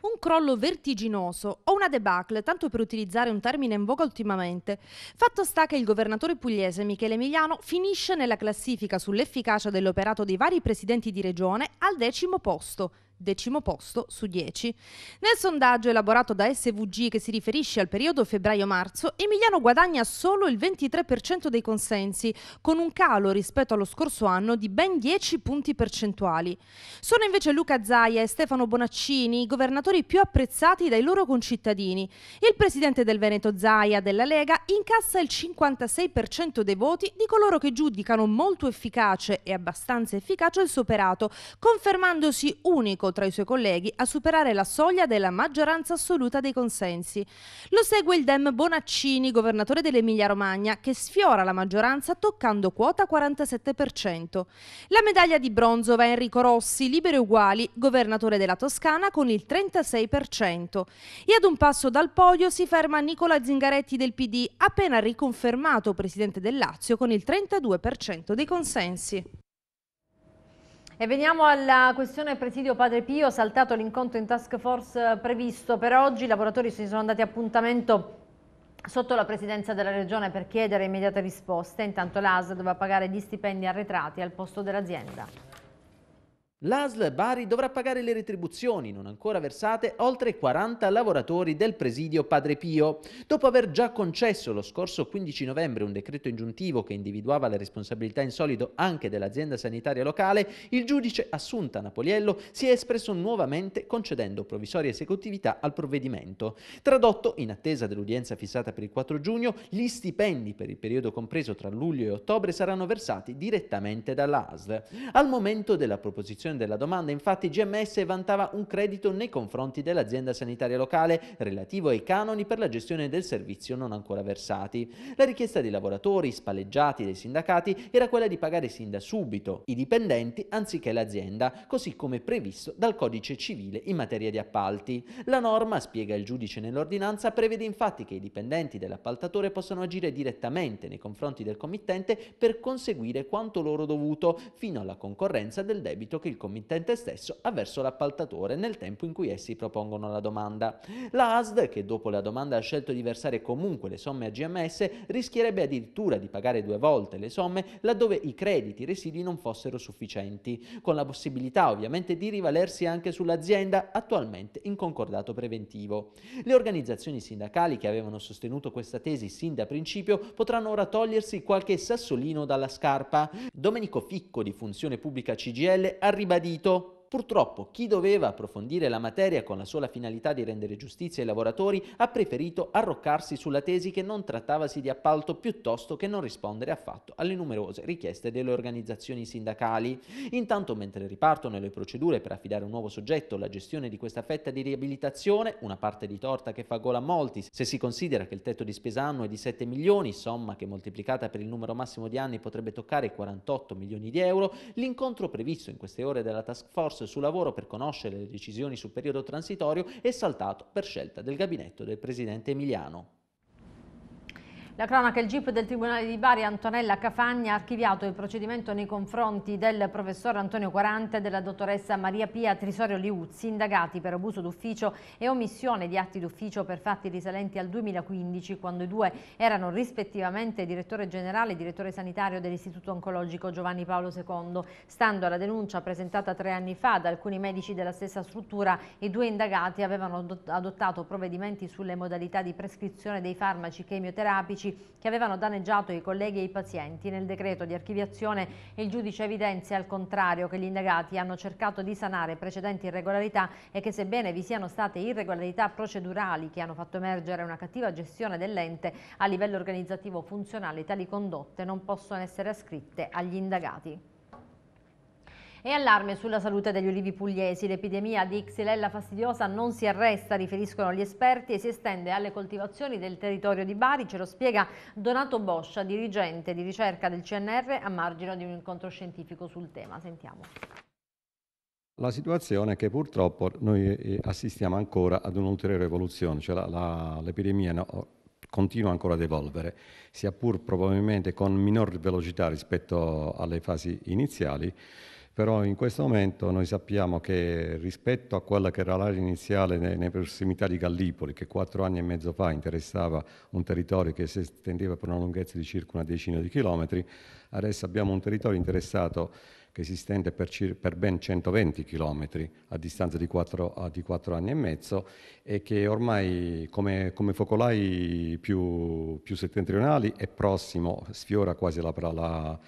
Un crollo vertiginoso o una debacle, tanto per utilizzare un termine in voga ultimamente. Fatto sta che il governatore pugliese Michele Emiliano finisce nella classifica sull'efficacia dell'operato dei vari presidenti di regione al decimo posto, decimo posto su 10. Nel sondaggio elaborato da SVG che si riferisce al periodo febbraio-marzo, Emiliano guadagna solo il 23% dei consensi, con un calo rispetto allo scorso anno di ben 10 punti percentuali. Sono invece Luca Zaia e Stefano Bonaccini i governatori più apprezzati dai loro concittadini. Il presidente del Veneto Zaia della Lega incassa il 56% dei voti di coloro che giudicano molto efficace e abbastanza efficace il suo operato, confermandosi unico poco tra i suoi colleghi a superare la soglia della maggioranza assoluta dei consensi. Lo segue il Dem Bonaccini, governatore dell'Emilia-Romagna, che sfiora la maggioranza toccando quota 47%. La medaglia di bronzo va Enrico Rossi, libero e uguali, governatore della Toscana con il 36%. E ad un passo dal podio si ferma Nicola Zingaretti del PD, appena riconfermato presidente del Lazio con il 32% dei consensi. E veniamo alla questione presidio Padre Pio, saltato l'incontro in task force eh, previsto per oggi, i lavoratori si sono dati appuntamento sotto la presidenza della regione per chiedere immediate risposte, intanto l'AS doveva pagare gli stipendi arretrati al posto dell'azienda. L'ASL Bari dovrà pagare le retribuzioni non ancora versate oltre 40 lavoratori del presidio Padre Pio. Dopo aver già concesso lo scorso 15 novembre un decreto ingiuntivo che individuava la responsabilità in solido anche dell'azienda sanitaria locale, il giudice Assunta Napoliello si è espresso nuovamente concedendo provvisoria esecutività al provvedimento. Tradotto, in attesa dell'udienza fissata per il 4 giugno, gli stipendi per il periodo compreso tra luglio e ottobre saranno versati direttamente dall'ASL. Al momento della proposizione diminuzione della domanda, infatti GMS vantava un credito nei confronti dell'azienda sanitaria locale relativo ai canoni per la gestione del servizio non ancora versati. La richiesta dei lavoratori, spalleggiati dai sindacati, era quella di pagare sin da subito i dipendenti anziché l'azienda, così come previsto dal codice civile in materia di appalti. La norma, spiega il giudice nell'ordinanza, prevede infatti che i dipendenti dell'appaltatore possano agire direttamente nei confronti del committente per conseguire quanto loro dovuto, fino alla concorrenza del debito che il committente stesso avverso l'appaltatore nel tempo in cui essi propongono la domanda. La ASD, che dopo la domanda ha scelto di versare comunque le somme a GMS, rischierebbe addirittura di pagare due volte le somme laddove i crediti residui non fossero sufficienti, con la possibilità ovviamente di rivalersi anche sull'azienda attualmente in concordato preventivo. Le organizzazioni sindacali che avevano sostenuto questa tesi sin da principio potranno ora togliersi qualche sassolino dalla scarpa. Domenico Ficco di Funzione Pubblica CGL ha ribadito Purtroppo chi doveva approfondire la materia con la sola finalità di rendere giustizia ai lavoratori ha preferito arroccarsi sulla tesi che non trattavasi di appalto piuttosto che non rispondere affatto alle numerose richieste delle organizzazioni sindacali. Intanto mentre ripartono le procedure per affidare un nuovo soggetto la gestione di questa fetta di riabilitazione, una parte di torta che fa gola a molti se si considera che il tetto di spesa annuo è di 7 milioni, somma che moltiplicata per il numero massimo di anni potrebbe toccare 48 milioni di euro, l'incontro previsto in queste ore della task force post sul lavoro per conoscere le decisioni sul periodo transitorio è saltato per scelta del gabinetto del presidente Emiliano. La cronaca, il GIP del Tribunale di Bari Antonella Cafagna ha archiviato il procedimento nei confronti del professor Antonio Quarante e della dottoressa Maria Pia Trisorio Liuzzi, indagati per abuso d'ufficio e omissione di atti d'ufficio per fatti risalenti al 2015, quando i due erano rispettivamente direttore generale e direttore sanitario dell'Istituto Oncologico Giovanni Paolo II. Stando alla denuncia presentata tre anni fa da alcuni medici della stessa struttura, i due indagati avevano adottato provvedimenti sulle modalità di prescrizione dei farmaci chemioterapici medici che avevano danneggiato i colleghi e i pazienti. Nel decreto di archiviazione il giudice evidenzia al contrario che gli indagati hanno cercato di sanare precedenti irregolarità e che sebbene vi siano state irregolarità procedurali che hanno fatto emergere una cattiva gestione dell'ente a livello organizzativo funzionale, tali condotte non possono essere ascritte agli indagati. E allarme sulla salute degli ulivi pugliesi. L'epidemia di Xylella fastidiosa non si arresta, riferiscono gli esperti, e si estende alle coltivazioni del territorio di Bari. Ce lo spiega Donato Boscia, dirigente di ricerca del CNR, a margine di un incontro scientifico sul tema. Sentiamo. La situazione è che purtroppo noi eh, assistiamo ancora ad un'ulteriore evoluzione, cioè l'epidemia continua ancora ad evolvere, sia pur probabilmente con minor velocità rispetto alle fasi iniziali, però in questo momento noi sappiamo che rispetto a quella che era l'area iniziale nelle prossimità di Gallipoli, che quattro anni e mezzo fa interessava un territorio che si estendeva per una lunghezza di circa una decina di chilometri, adesso abbiamo un territorio interessato che si estende per, per, ben 120 chilometri a distanza di quattro, di quattro, anni e mezzo e che ormai come, come focolai più, più, settentrionali è prossimo sfiora quasi la, la,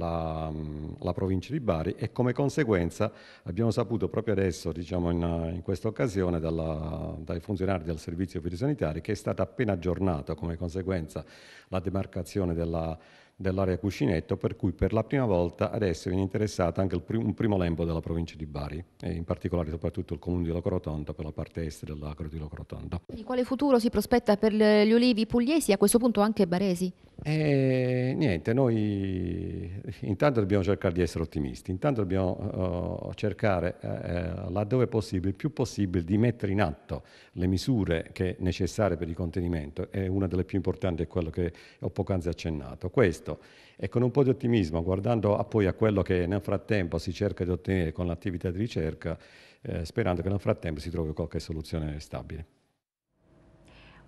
la, mm, la, provincia di Bari e come conseguenza abbiamo saputo proprio adesso, diciamo in, in questa occasione, dalla, dai funzionari del servizio fitosanitario che è stata appena aggiornata come conseguenza la demarcazione della, dell'area cuscinetto, per cui per la prima volta adesso viene interessato anche prim, un primo lembo della provincia di Bari, e in particolare soprattutto il comune di Locorotonda per la parte est dell'acro di Locorotonda. Quindi quale futuro si prospetta per gli olivi pugliesi e a questo punto anche baresi? E niente, noi intanto dobbiamo cercare di essere ottimisti, intanto dobbiamo uh, cercare, uh, eh, laddove possibile, il più possibile, di mettere in atto le misure che necessarie per il contenimento e una delle più importanti è quello che ho poc'anzi accennato. Questo e con un po' di ottimismo, guardando a poi a quello che nel frattempo si cerca di ottenere con l'attività di ricerca, eh, sperando che nel frattempo si trovi qualche soluzione stabile.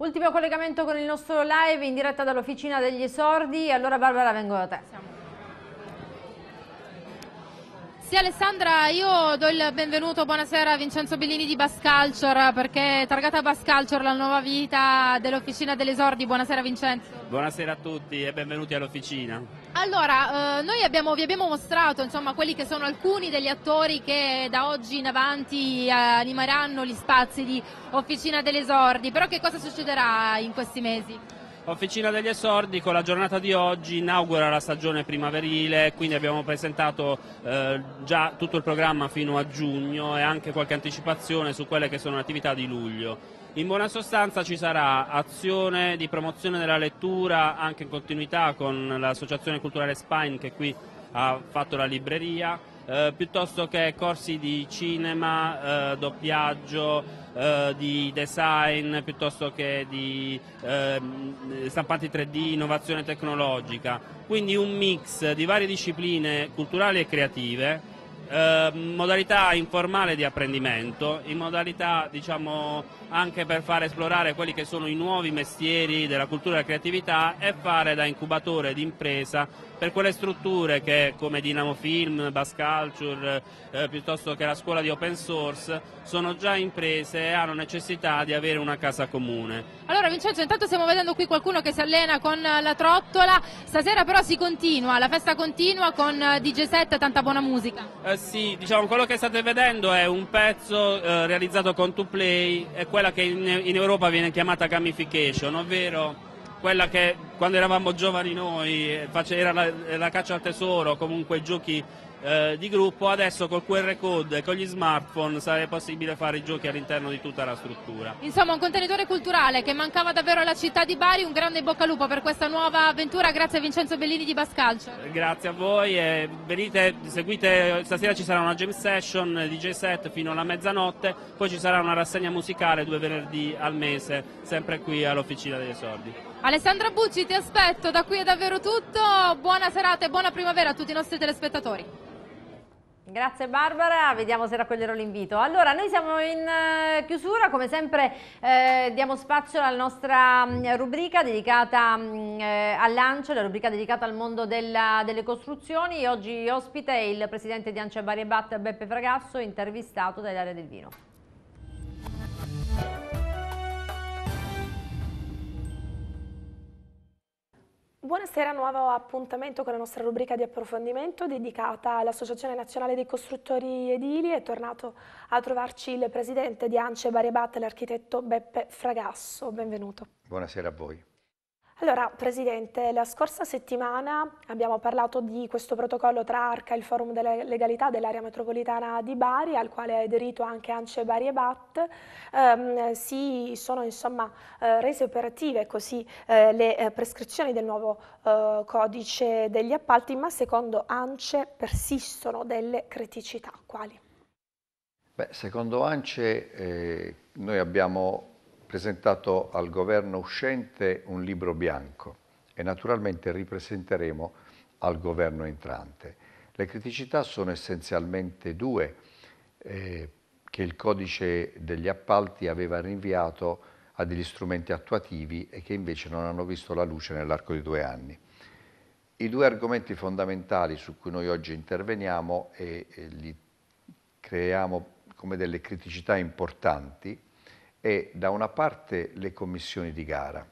Ultimo collegamento con il nostro live in diretta dall'Officina degli Esordi. Allora Barbara vengo da te. Siamo sì Alessandra, io do il benvenuto, buonasera a Vincenzo Bellini di Bascalcior perché è targata Bascalcior la nuova vita dell'Officina delle Esordi. Buonasera Vincenzo. Buonasera a tutti e benvenuti all'Officina. Allora, eh, noi abbiamo, vi abbiamo mostrato insomma, quelli che sono alcuni degli attori che da oggi in avanti eh, animeranno gli spazi di Officina delle Esordi, però che cosa succederà in questi mesi? Officina degli Esordi con la giornata di oggi inaugura la stagione primaverile, quindi abbiamo presentato eh, già tutto il programma fino a giugno e anche qualche anticipazione su quelle che sono le attività di luglio. In buona sostanza ci sarà azione di promozione della lettura anche in continuità con l'Associazione Culturale Spine che qui ha fatto la libreria, eh, piuttosto che corsi di cinema, eh, doppiaggio, eh, di design, piuttosto che di ehm, stampanti 3D, innovazione tecnologica. Quindi un mix di varie discipline culturali e creative. Ehm, modalità informale di apprendimento, in modalità diciamo, anche per far esplorare quelli che sono i nuovi mestieri della cultura e della creatività e fare da incubatore d'impresa per quelle strutture che come Dinamo Film, Bass Culture, eh, piuttosto che la scuola di open source, sono già imprese e hanno necessità di avere una casa comune. Allora Vincenzo, intanto stiamo vedendo qui qualcuno che si allena con la trottola, stasera però si continua, la festa continua con eh, DJ7 e tanta buona musica. Eh sì, diciamo quello che state vedendo è un pezzo eh, realizzato con 2Play e quello quella che in, Europa viene chiamata gamification, ovvero quella che quando eravamo giovani noi eh, era la, la caccia al tesoro, comunque giochi eh, di gruppo, adesso col QR code e con gli smartphone sarà possibile fare i giochi all'interno di tutta la struttura. Insomma un contenitore culturale che mancava davvero alla città di Bari, un grande bocca al lupo per questa nuova avventura, grazie a Vincenzo Bellini di Bascalcio. Grazie a voi e venite, seguite, stasera ci sarà una jam session DJ set fino alla mezzanotte, poi ci sarà una rassegna musicale due venerdì al mese, sempre qui all'Officina degli Esordi. Alessandra Bucci ti aspetto, da qui è davvero tutto, buona serata e buona primavera a tutti i nostri telespettatori. Grazie Barbara, vediamo se raccoglierò l'invito. Allora, noi siamo in eh, chiusura, come sempre eh, diamo spazio alla nostra mm, rubrica dedicata mm, eh, al lancio, la rubrica dedicata al mondo della, delle costruzioni. Oggi ospite il presidente di Ancia Bari e Bat, Beppe Fragasso, intervistato dall'area del vino. Buonasera, nuovo appuntamento con la nostra rubrica di approfondimento dedicata all'Associazione Nazionale dei Costruttori Edili. È tornato a trovarci il presidente di Ance Bariabat, l'architetto Beppe Fragasso. Benvenuto. Buonasera a voi. Allora, Presidente, la scorsa settimana abbiamo parlato di questo protocollo tra ARCA e il Forum della Legalità dell'area metropolitana di Bari, al quale ha aderito anche ANCE Bari e BAT. Um, ehm, si sono insomma uh, rese operative così uh, le uh, prescrizioni del nuovo codice degli appalti, ma secondo ANCE persistono delle criticità. Quali? Beh, secondo ANCE eh, noi abbiamo presentato al governo uscente un libro bianco e naturalmente ripresenteremo al governo entrante. Le criticità sono essenzialmente due eh, che il codice degli appalti aveva rinviato a degli strumenti attuativi e che invece non hanno visto la luce nell'arco di due anni. I due argomenti fondamentali su cui noi oggi interveniamo e, e li creiamo come delle criticità importanti è da una parte le commissioni di gara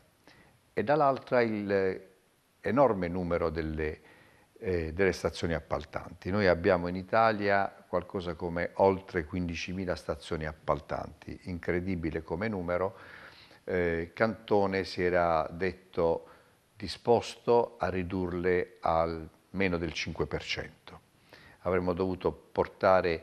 e dall'altra il enorme numero delle, eh, delle, stazioni appaltanti. Noi abbiamo in Italia qualcosa come oltre 15.000 stazioni appaltanti, incredibile come numero. Eh, Cantone si era detto disposto a ridurle al meno del 5%. Avremmo dovuto portare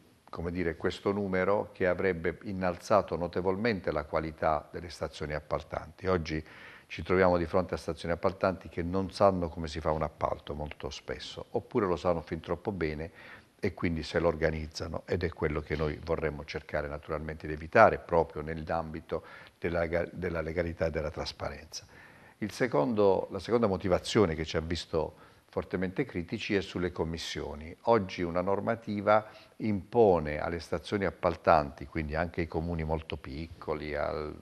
come dire, questo numero che avrebbe innalzato notevolmente la qualità delle stazioni appaltanti. Oggi ci troviamo di fronte a stazioni appaltanti che non sanno come si fa un appalto molto spesso, oppure lo sanno fin troppo bene e quindi se lo organizzano ed è quello che noi vorremmo cercare naturalmente di evitare proprio nell'ambito della, della legalità e della trasparenza. Secondo, la seconda motivazione che ci ha visto fortemente critici è sulle commissioni. Oggi una normativa impone alle stazioni appaltanti, quindi anche ai comuni molto piccoli, al,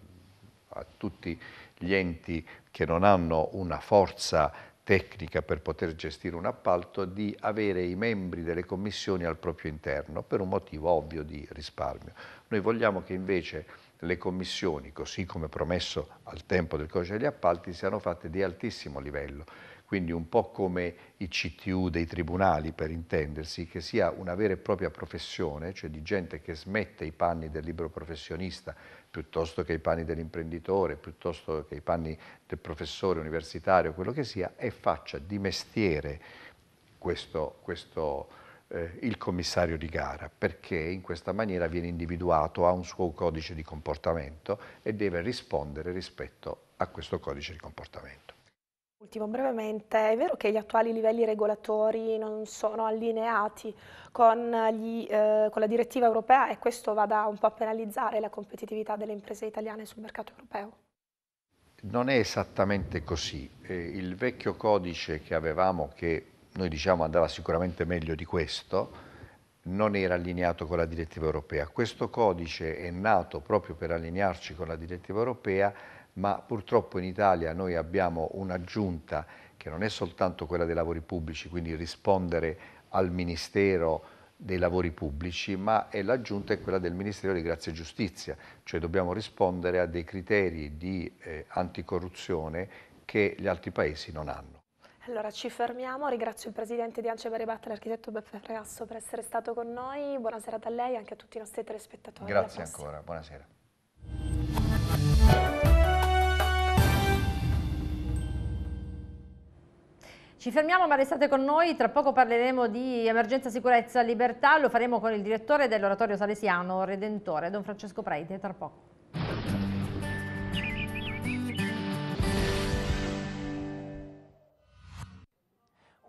a tutti gli enti che non hanno una forza tecnica per poter gestire un appalto, di avere i membri delle commissioni al proprio interno per un motivo ovvio di risparmio. Noi vogliamo che invece le commissioni, così come promesso al tempo del codice degli appalti, siano fatte di altissimo livello quindi un po' come i CTU dei tribunali per intendersi, che sia una vera e propria professione, cioè di gente che smette i panni del libero professionista piuttosto che i panni dell'imprenditore, piuttosto che i panni del professore universitario, quello che sia, e faccia di mestiere questo, questo eh, il commissario di gara, perché in questa maniera viene individuato, ha un suo codice di comportamento e deve rispondere rispetto a questo codice di comportamento. Ultimo brevemente, è vero che gli attuali livelli regolatori non sono allineati con, gli, eh, con, la direttiva europea e questo vada un po' a penalizzare la competitività delle imprese italiane sul mercato europeo? Non è esattamente così. Eh, il vecchio codice che avevamo, che noi diciamo andava sicuramente meglio di questo, non era allineato con la direttiva europea. Questo codice è nato proprio per allinearci con la direttiva europea ma purtroppo in Italia noi abbiamo un'aggiunta che non è soltanto quella dei lavori pubblici, quindi rispondere al Ministero dei lavori pubblici, ma è la giunta è quella del Ministero di Grazia e Giustizia, cioè dobbiamo rispondere a dei criteri di eh, anticorruzione che gli altri paesi non hanno. Allora ci fermiamo, ringrazio il Presidente di Ance Baribatta, l'architetto Beppe Fregasso per essere stato con noi, buonasera a lei e anche a tutti i nostri telespettatori. Grazie ancora, buonasera. Ci fermiamo ma restate con noi, tra poco parleremo di emergenza sicurezza e libertà, lo faremo con il direttore dell'oratorio salesiano Redentore, Don Francesco Preite, tra poco.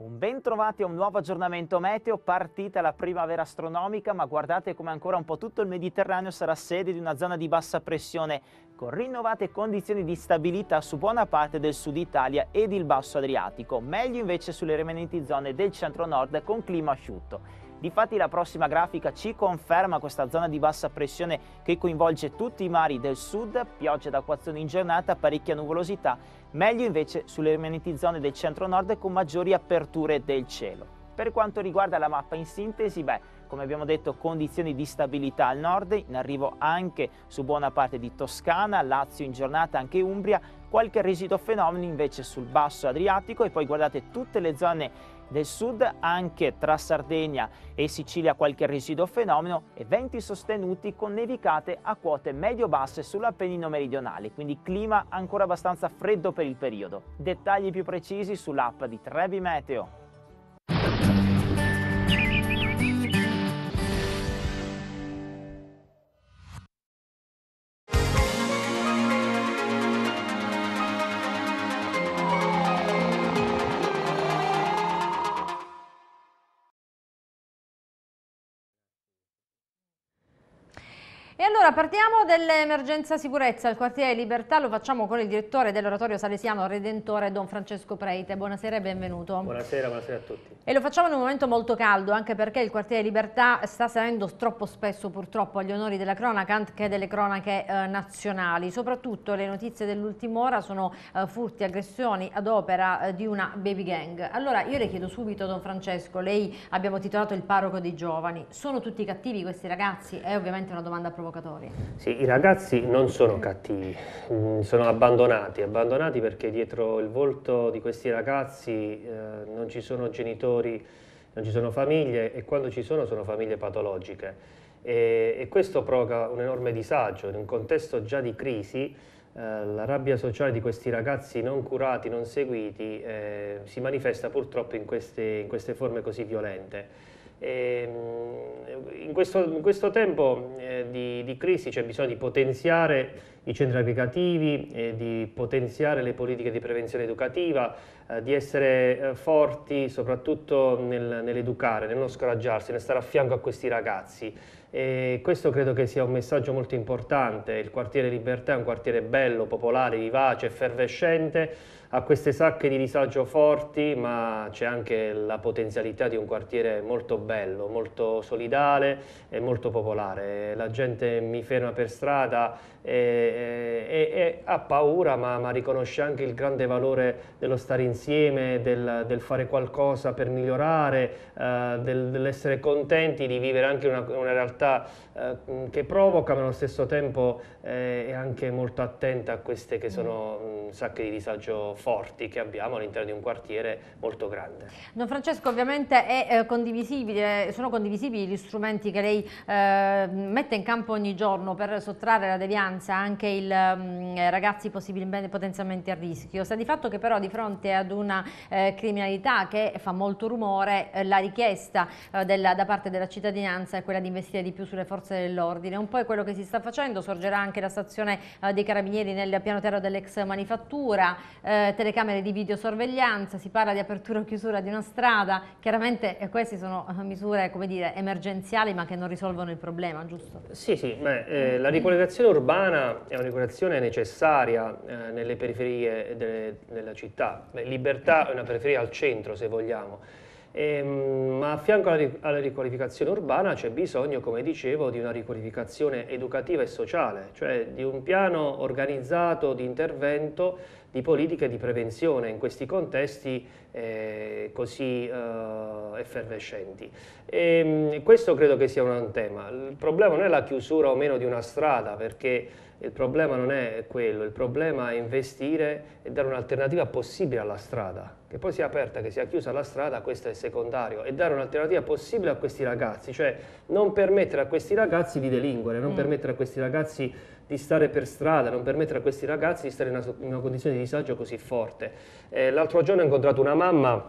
Un ben trovati a un nuovo aggiornamento meteo, partita la primavera astronomica, ma guardate come ancora un po' tutto il Mediterraneo sarà sede di una zona di bassa pressione, con rinnovate condizioni di stabilità su buona parte del sud Italia ed il basso Adriatico, meglio invece sulle remanenti zone del centro-nord con clima asciutto. Difatti la prossima grafica ci conferma questa zona di bassa pressione che coinvolge tutti i mari del sud, piogge d'acquazione in giornata, parecchia nuvolosità, meglio invece sulle rimanenti zone del centro-nord con maggiori aperture del cielo. Per quanto riguarda la mappa in sintesi, beh, come abbiamo detto, condizioni di stabilità al nord, in arrivo anche su buona parte di Toscana, Lazio in giornata, anche Umbria, qualche residuo fenomeno invece sul basso Adriatico e poi guardate tutte le zone del sud, anche tra Sardegna e Sicilia qualche residuo fenomeno e venti sostenuti con nevicate a quote medio-basse sull'Appennino meridionale, quindi clima ancora abbastanza freddo per il periodo. Dettagli più precisi sull'app di Trevi Meteo. E allora partiamo dell'emergenza sicurezza al quartiere Libertà, lo facciamo con il direttore dell'oratorio salesiano Redentore Don Francesco Preite. Buonasera e benvenuto. Buonasera, buonasera a tutti. E lo facciamo in un momento molto caldo, anche perché il quartiere Libertà sta salendo troppo spesso purtroppo agli onori della cronaca, anche delle cronache eh, nazionali. Soprattutto le notizie dell'ultima ora sono eh, furti, aggressioni ad opera eh, di una baby gang. Allora io le chiedo subito Don Francesco, lei abbiamo titolato il parroco dei giovani, sono tutti cattivi questi ragazzi? È ovviamente una domanda provocatoria provocatori. Sì, i ragazzi non sono cattivi, mm, sono abbandonati, abbandonati perché dietro il volto di questi ragazzi eh, non ci sono genitori, non ci sono famiglie e quando ci sono sono famiglie patologiche. E, e questo provoca un enorme disagio in un contesto già di crisi eh, la rabbia sociale di questi ragazzi non curati, non seguiti, eh, si manifesta purtroppo in queste, in queste forme così violente. Ehm, in questo, in, questo, tempo eh, di, di crisi c'è bisogno di potenziare i centri applicativi, eh, di potenziare le politiche di prevenzione educativa, eh, di essere eh, forti soprattutto nel, nell'educare, nel non scoraggiarsi, nel stare a fianco a questi ragazzi. E questo credo che sia un messaggio molto importante. Il quartiere Libertà è un quartiere bello, popolare, vivace, effervescente ha queste sacche di disagio forti, ma c'è anche la potenzialità di un quartiere molto bello, molto solidale e molto popolare. La gente mi ferma per strada e, e, e ha paura ma, ma, riconosce anche il grande valore dello stare insieme, del, del fare qualcosa per migliorare, eh, del, dell'essere contenti di vivere anche una, una realtà eh, che provoca ma allo stesso tempo eh, è anche molto attenta a queste che sono mh, sacche di disagio forti che abbiamo all'interno di un quartiere molto grande. Don Francesco ovviamente è, eh, condivisibile, sono condivisibili gli strumenti che lei eh, mette in campo ogni giorno per sottrarre la devianza minoranza, anche i mm, ragazzi potenzialmente a rischio. Sta di fatto che però di fronte ad una eh, criminalità che fa molto rumore, eh, la richiesta eh, della, da parte della cittadinanza è quella di investire di più sulle forze dell'ordine. Un po' è quello che si sta facendo, sorgerà anche la stazione eh, dei carabinieri nel piano terra dell'ex manifattura, eh, telecamere di videosorveglianza, si parla di apertura o chiusura di una strada. Chiaramente eh, queste sono misure, come dire, emergenziali ma che non risolvono il problema, giusto? Sì, sì, beh, la ricollegazione urbana urbana è una un'equazione necessaria eh, nelle periferie delle, della città. Beh, libertà è una periferia al centro, se vogliamo. E, ehm, ma a fianco alla, alla riqualificazione urbana c'è bisogno, come dicevo, di una riqualificazione educativa e sociale, cioè di un piano organizzato di intervento di politica di prevenzione in questi contesti eh, così eh, effervescenti. E, ehm, questo credo che sia un tema. Il problema non è la chiusura o meno di una strada, perché il problema non è quello, il problema è investire e dare un'alternativa possibile alla strada. Che poi sia aperta, che sia chiusa la strada, questo è il secondario. E dare un'alternativa possibile a questi ragazzi, cioè non permettere a questi ragazzi di delinquere, non mm. permettere a questi ragazzi di stare per strada, non permettere a questi ragazzi di stare in una, in una condizione di disagio così forte. Eh, l'altro giorno ho incontrato una mamma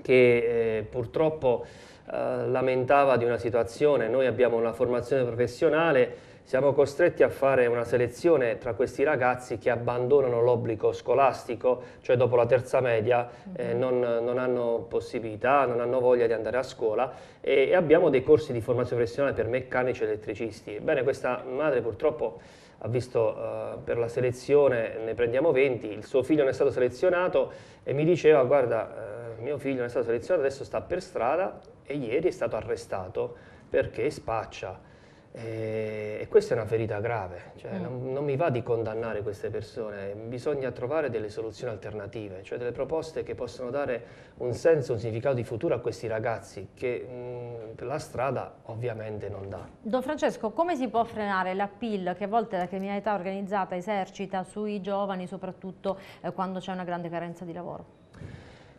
che eh, purtroppo eh, lamentava di una situazione, noi abbiamo una formazione professionale, siamo costretti a fare una selezione tra questi ragazzi che abbandonano l'obbligo scolastico, cioè dopo la terza media eh, mhm. non, non, hanno possibilità, non hanno voglia di andare a scuola e, e abbiamo dei corsi di formazione professionale per meccanici e elettricisti. Ebbene, questa madre purtroppo ha visto uh, per la selezione, ne prendiamo 20, il suo figlio non è stato selezionato e mi diceva guarda uh, mio figlio non è stato selezionato, adesso sta per strada e ieri è stato arrestato perché spaccia. E, questa è una ferita grave, cioè, mm. non, non, mi va di condannare queste persone, bisogna trovare delle soluzioni alternative, cioè delle proposte che possano dare un senso, un significato di futuro a questi ragazzi che mh, mm, la strada ovviamente non dà. Don Francesco, come si può frenare l'appeal che a volte la criminalità organizzata esercita sui giovani, soprattutto eh, quando c'è una grande carenza di lavoro?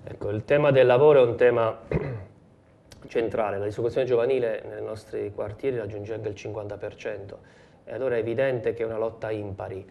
Ecco, il tema del lavoro è un tema centrale. La disoccupazione giovanile nei nostri quartieri raggiunge anche il 50%. E allora è evidente che è una lotta impari.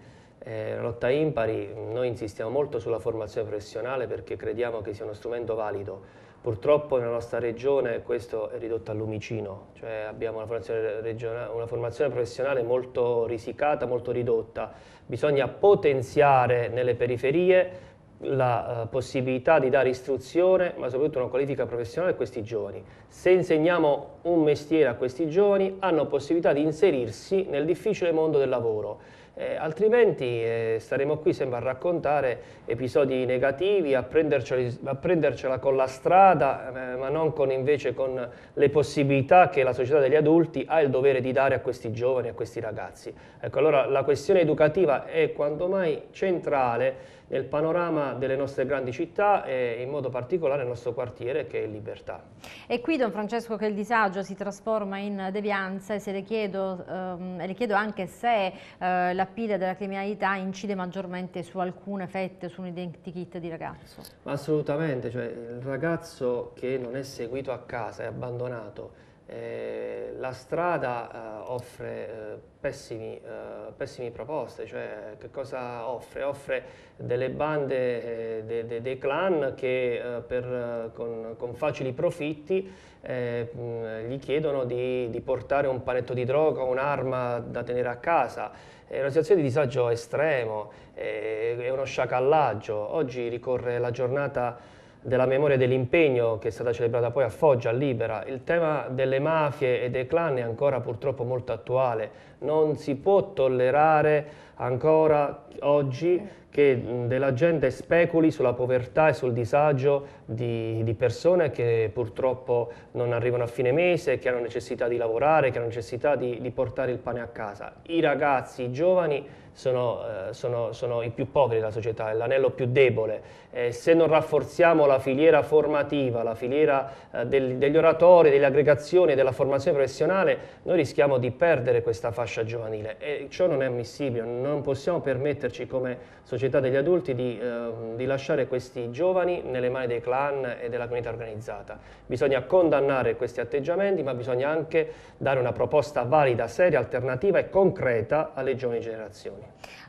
Eh, una lotta impari, noi insistiamo molto sulla formazione professionale perché crediamo che sia uno strumento valido. Purtroppo nella nostra regione questo è ridotto al lumicino, cioè abbiamo una formazione, una formazione professionale molto risicata, molto ridotta. Bisogna potenziare nelle periferie la uh, possibilità di dare istruzione, ma soprattutto una qualifica professionale a questi giovani. Se insegniamo un mestiere a questi giovani, hanno possibilità di inserirsi nel difficile mondo del lavoro. Eh, altrimenti eh, staremo qui sempre a raccontare episodi negativi, a prendercela, a prendercela con la strada, eh, ma non con, invece con le possibilità che la società degli adulti ha il dovere di dare a questi giovani, a questi ragazzi. Ecco, allora la questione educativa è quanto mai centrale nel panorama delle nostre grandi città e in modo particolare nel nostro quartiere che è Libertà. E qui Don Francesco che il disagio si trasforma in devianza e se le chiedo, ehm, le chiedo anche se eh, la pila della criminalità incide maggiormente su alcune fette, su un identikit di ragazzo. assolutamente, cioè il ragazzo che non è seguito a casa, è abbandonato, eh, la strada eh, offre eh, pessimi, eh, pessimi, proposte, cioè che cosa offre? Offre delle bande, eh, de, de, dei clan che eh, per, con, con, facili profitti mh, gli chiedono di, di, portare un panetto di droga, un'arma da tenere a casa. È una situazione di disagio estremo, è uno sciacallaggio. Oggi ricorre la giornata della memoria dell'impegno che è stata celebrata poi a Foggia, a Libera. Il tema delle mafie e dei clan è ancora purtroppo molto attuale. Non si può tollerare ancora oggi che della gente speculi sulla povertà e sul disagio di, di, persone che purtroppo non arrivano a fine mese, che hanno necessità di lavorare, che hanno necessità di, di portare il pane a casa. I ragazzi, i giovani sono, eh, sono, sono i più poveri della società, è l'anello più debole. Eh, se non rafforziamo la filiera formativa, la filiera eh, del, degli oratori, delle aggregazioni e della formazione professionale, noi rischiamo di perdere questa fascia giovanile e ciò non è ammissibile, non possiamo permetterci come società degli adulti di, eh, di lasciare questi giovani nelle mani dei clan e della comunità organizzata. Bisogna condannare questi atteggiamenti, ma bisogna anche dare una proposta valida, seria, alternativa e concreta alle giovani generazioni.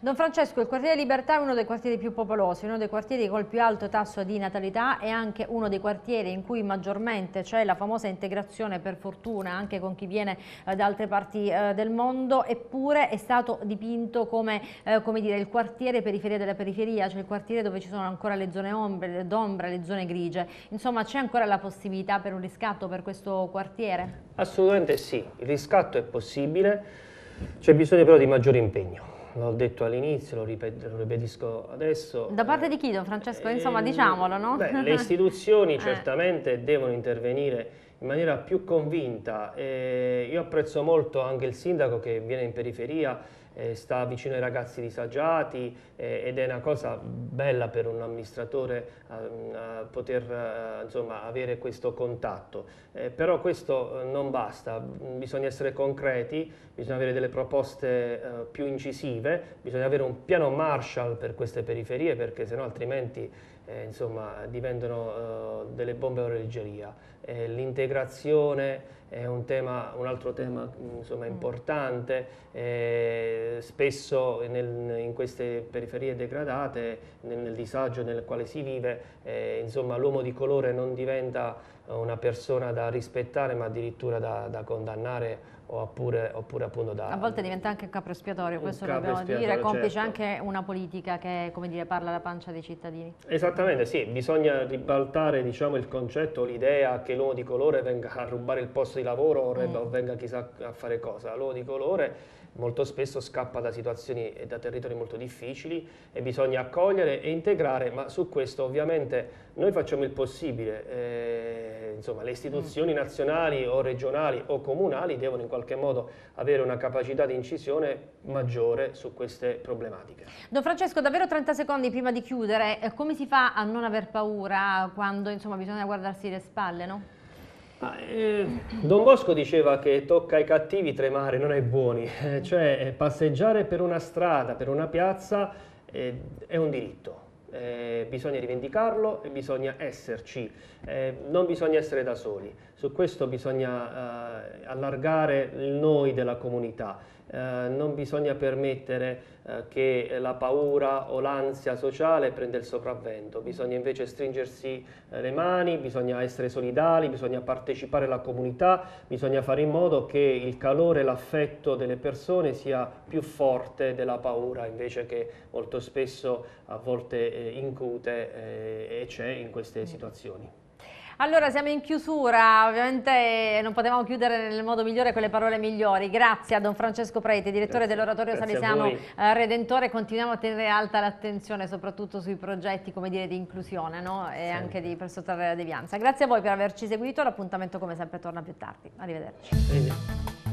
Don Francesco, il quartiere Libertà è uno dei quartieri più popolosi, uno dei quartieri col più alto tasso di natalità e anche uno dei quartieri in cui maggiormente c'è la famosa integrazione per fortuna anche con chi viene eh, da altre parti eh, del mondo, eppure è stato dipinto come, eh, come dire, il quartiere periferia della periferia, cioè il quartiere dove ci sono ancora le zone d'ombra, le zone grigie. Insomma c'è ancora la possibilità per un riscatto per questo quartiere? Assolutamente sì, il riscatto è possibile, c'è bisogno però di maggiore impegno L'ho detto all'inizio, lo, ripet- lo, ripetisco adesso. Da parte eh, di chi, Don Francesco? Eh, Insomma, diciamolo, no? Beh, le istituzioni eh. certamente devono intervenire in maniera più convinta. Eh, io apprezzo molto anche il sindaco che viene in periferia sta vicino ai ragazzi disagiati ed è una cosa bella per un amministratore poter eh, insomma, avere questo contatto. Eh, però questo eh, non basta, bisogna essere concreti, bisogna avere delle proposte eh, più incisive, bisogna avere un piano Marshall per queste periferie perché sennò altrimenti eh, insomma, diventano eh, delle bombe a orologeria. Eh, l'integrazione è un, tema, un, altro tema insomma, mm. importante, eh, spesso nel, in queste periferie degradate, nel, nel, disagio nel quale si vive, eh, insomma, l'uomo di colore non diventa eh, una persona da rispettare ma addirittura da, da condannare Oppure, oppure, appunto da... A volte diventa anche un capro espiatorio, questo dobbiamo dire, complice certo. anche una politica che, come dire, parla la pancia dei cittadini. Esattamente, sì, bisogna ribaltare, diciamo, il concetto, l'idea che l'uomo di colore venga a rubare il posto di lavoro mm. o venga chissà a fare cosa. L'uomo di colore molto spesso scappa da situazioni e da territori molto difficili e bisogna accogliere e integrare, ma su questo ovviamente noi facciamo il possibile, eh, insomma le istituzioni mm. nazionali o regionali o comunali devono in qualche modo avere una capacità di incisione maggiore su queste problematiche. Don Francesco, davvero 30 secondi prima di chiudere, eh, come si fa a non aver paura quando insomma, bisogna guardarsi le spalle? No? Ah, ehm, Don Bosco diceva che tocca ai cattivi tremare, non ai buoni, eh, cioè eh, passeggiare per una strada, per una piazza eh, è un diritto, bisogna rivendicarlo e bisogna esserci, non bisogna essere da soli, su questo bisogna allargare il noi della comunità. Eh, non bisogna permettere eh, che la paura o l'ansia sociale prenda il sopravvento, bisogna invece stringersi eh, le mani, bisogna essere solidali, bisogna partecipare alla comunità, bisogna fare in modo che il calore e l'affetto delle persone sia più forte della paura invece che molto spesso a volte eh, incute eh, e c'è in queste situazioni. Allora siamo in chiusura, ovviamente eh, non potevamo chiudere nel modo migliore con le parole migliori. Grazie a Don Francesco Preti, direttore dell'Oratorio Salesiano eh, Redentore. Continuiamo a tenere alta l'attenzione soprattutto sui progetti dire, di inclusione no? e sì. anche di, per sottrarre la devianza. Grazie a voi per averci seguito, l'appuntamento come sempre torna più tardi. Arrivederci. Arrivederci.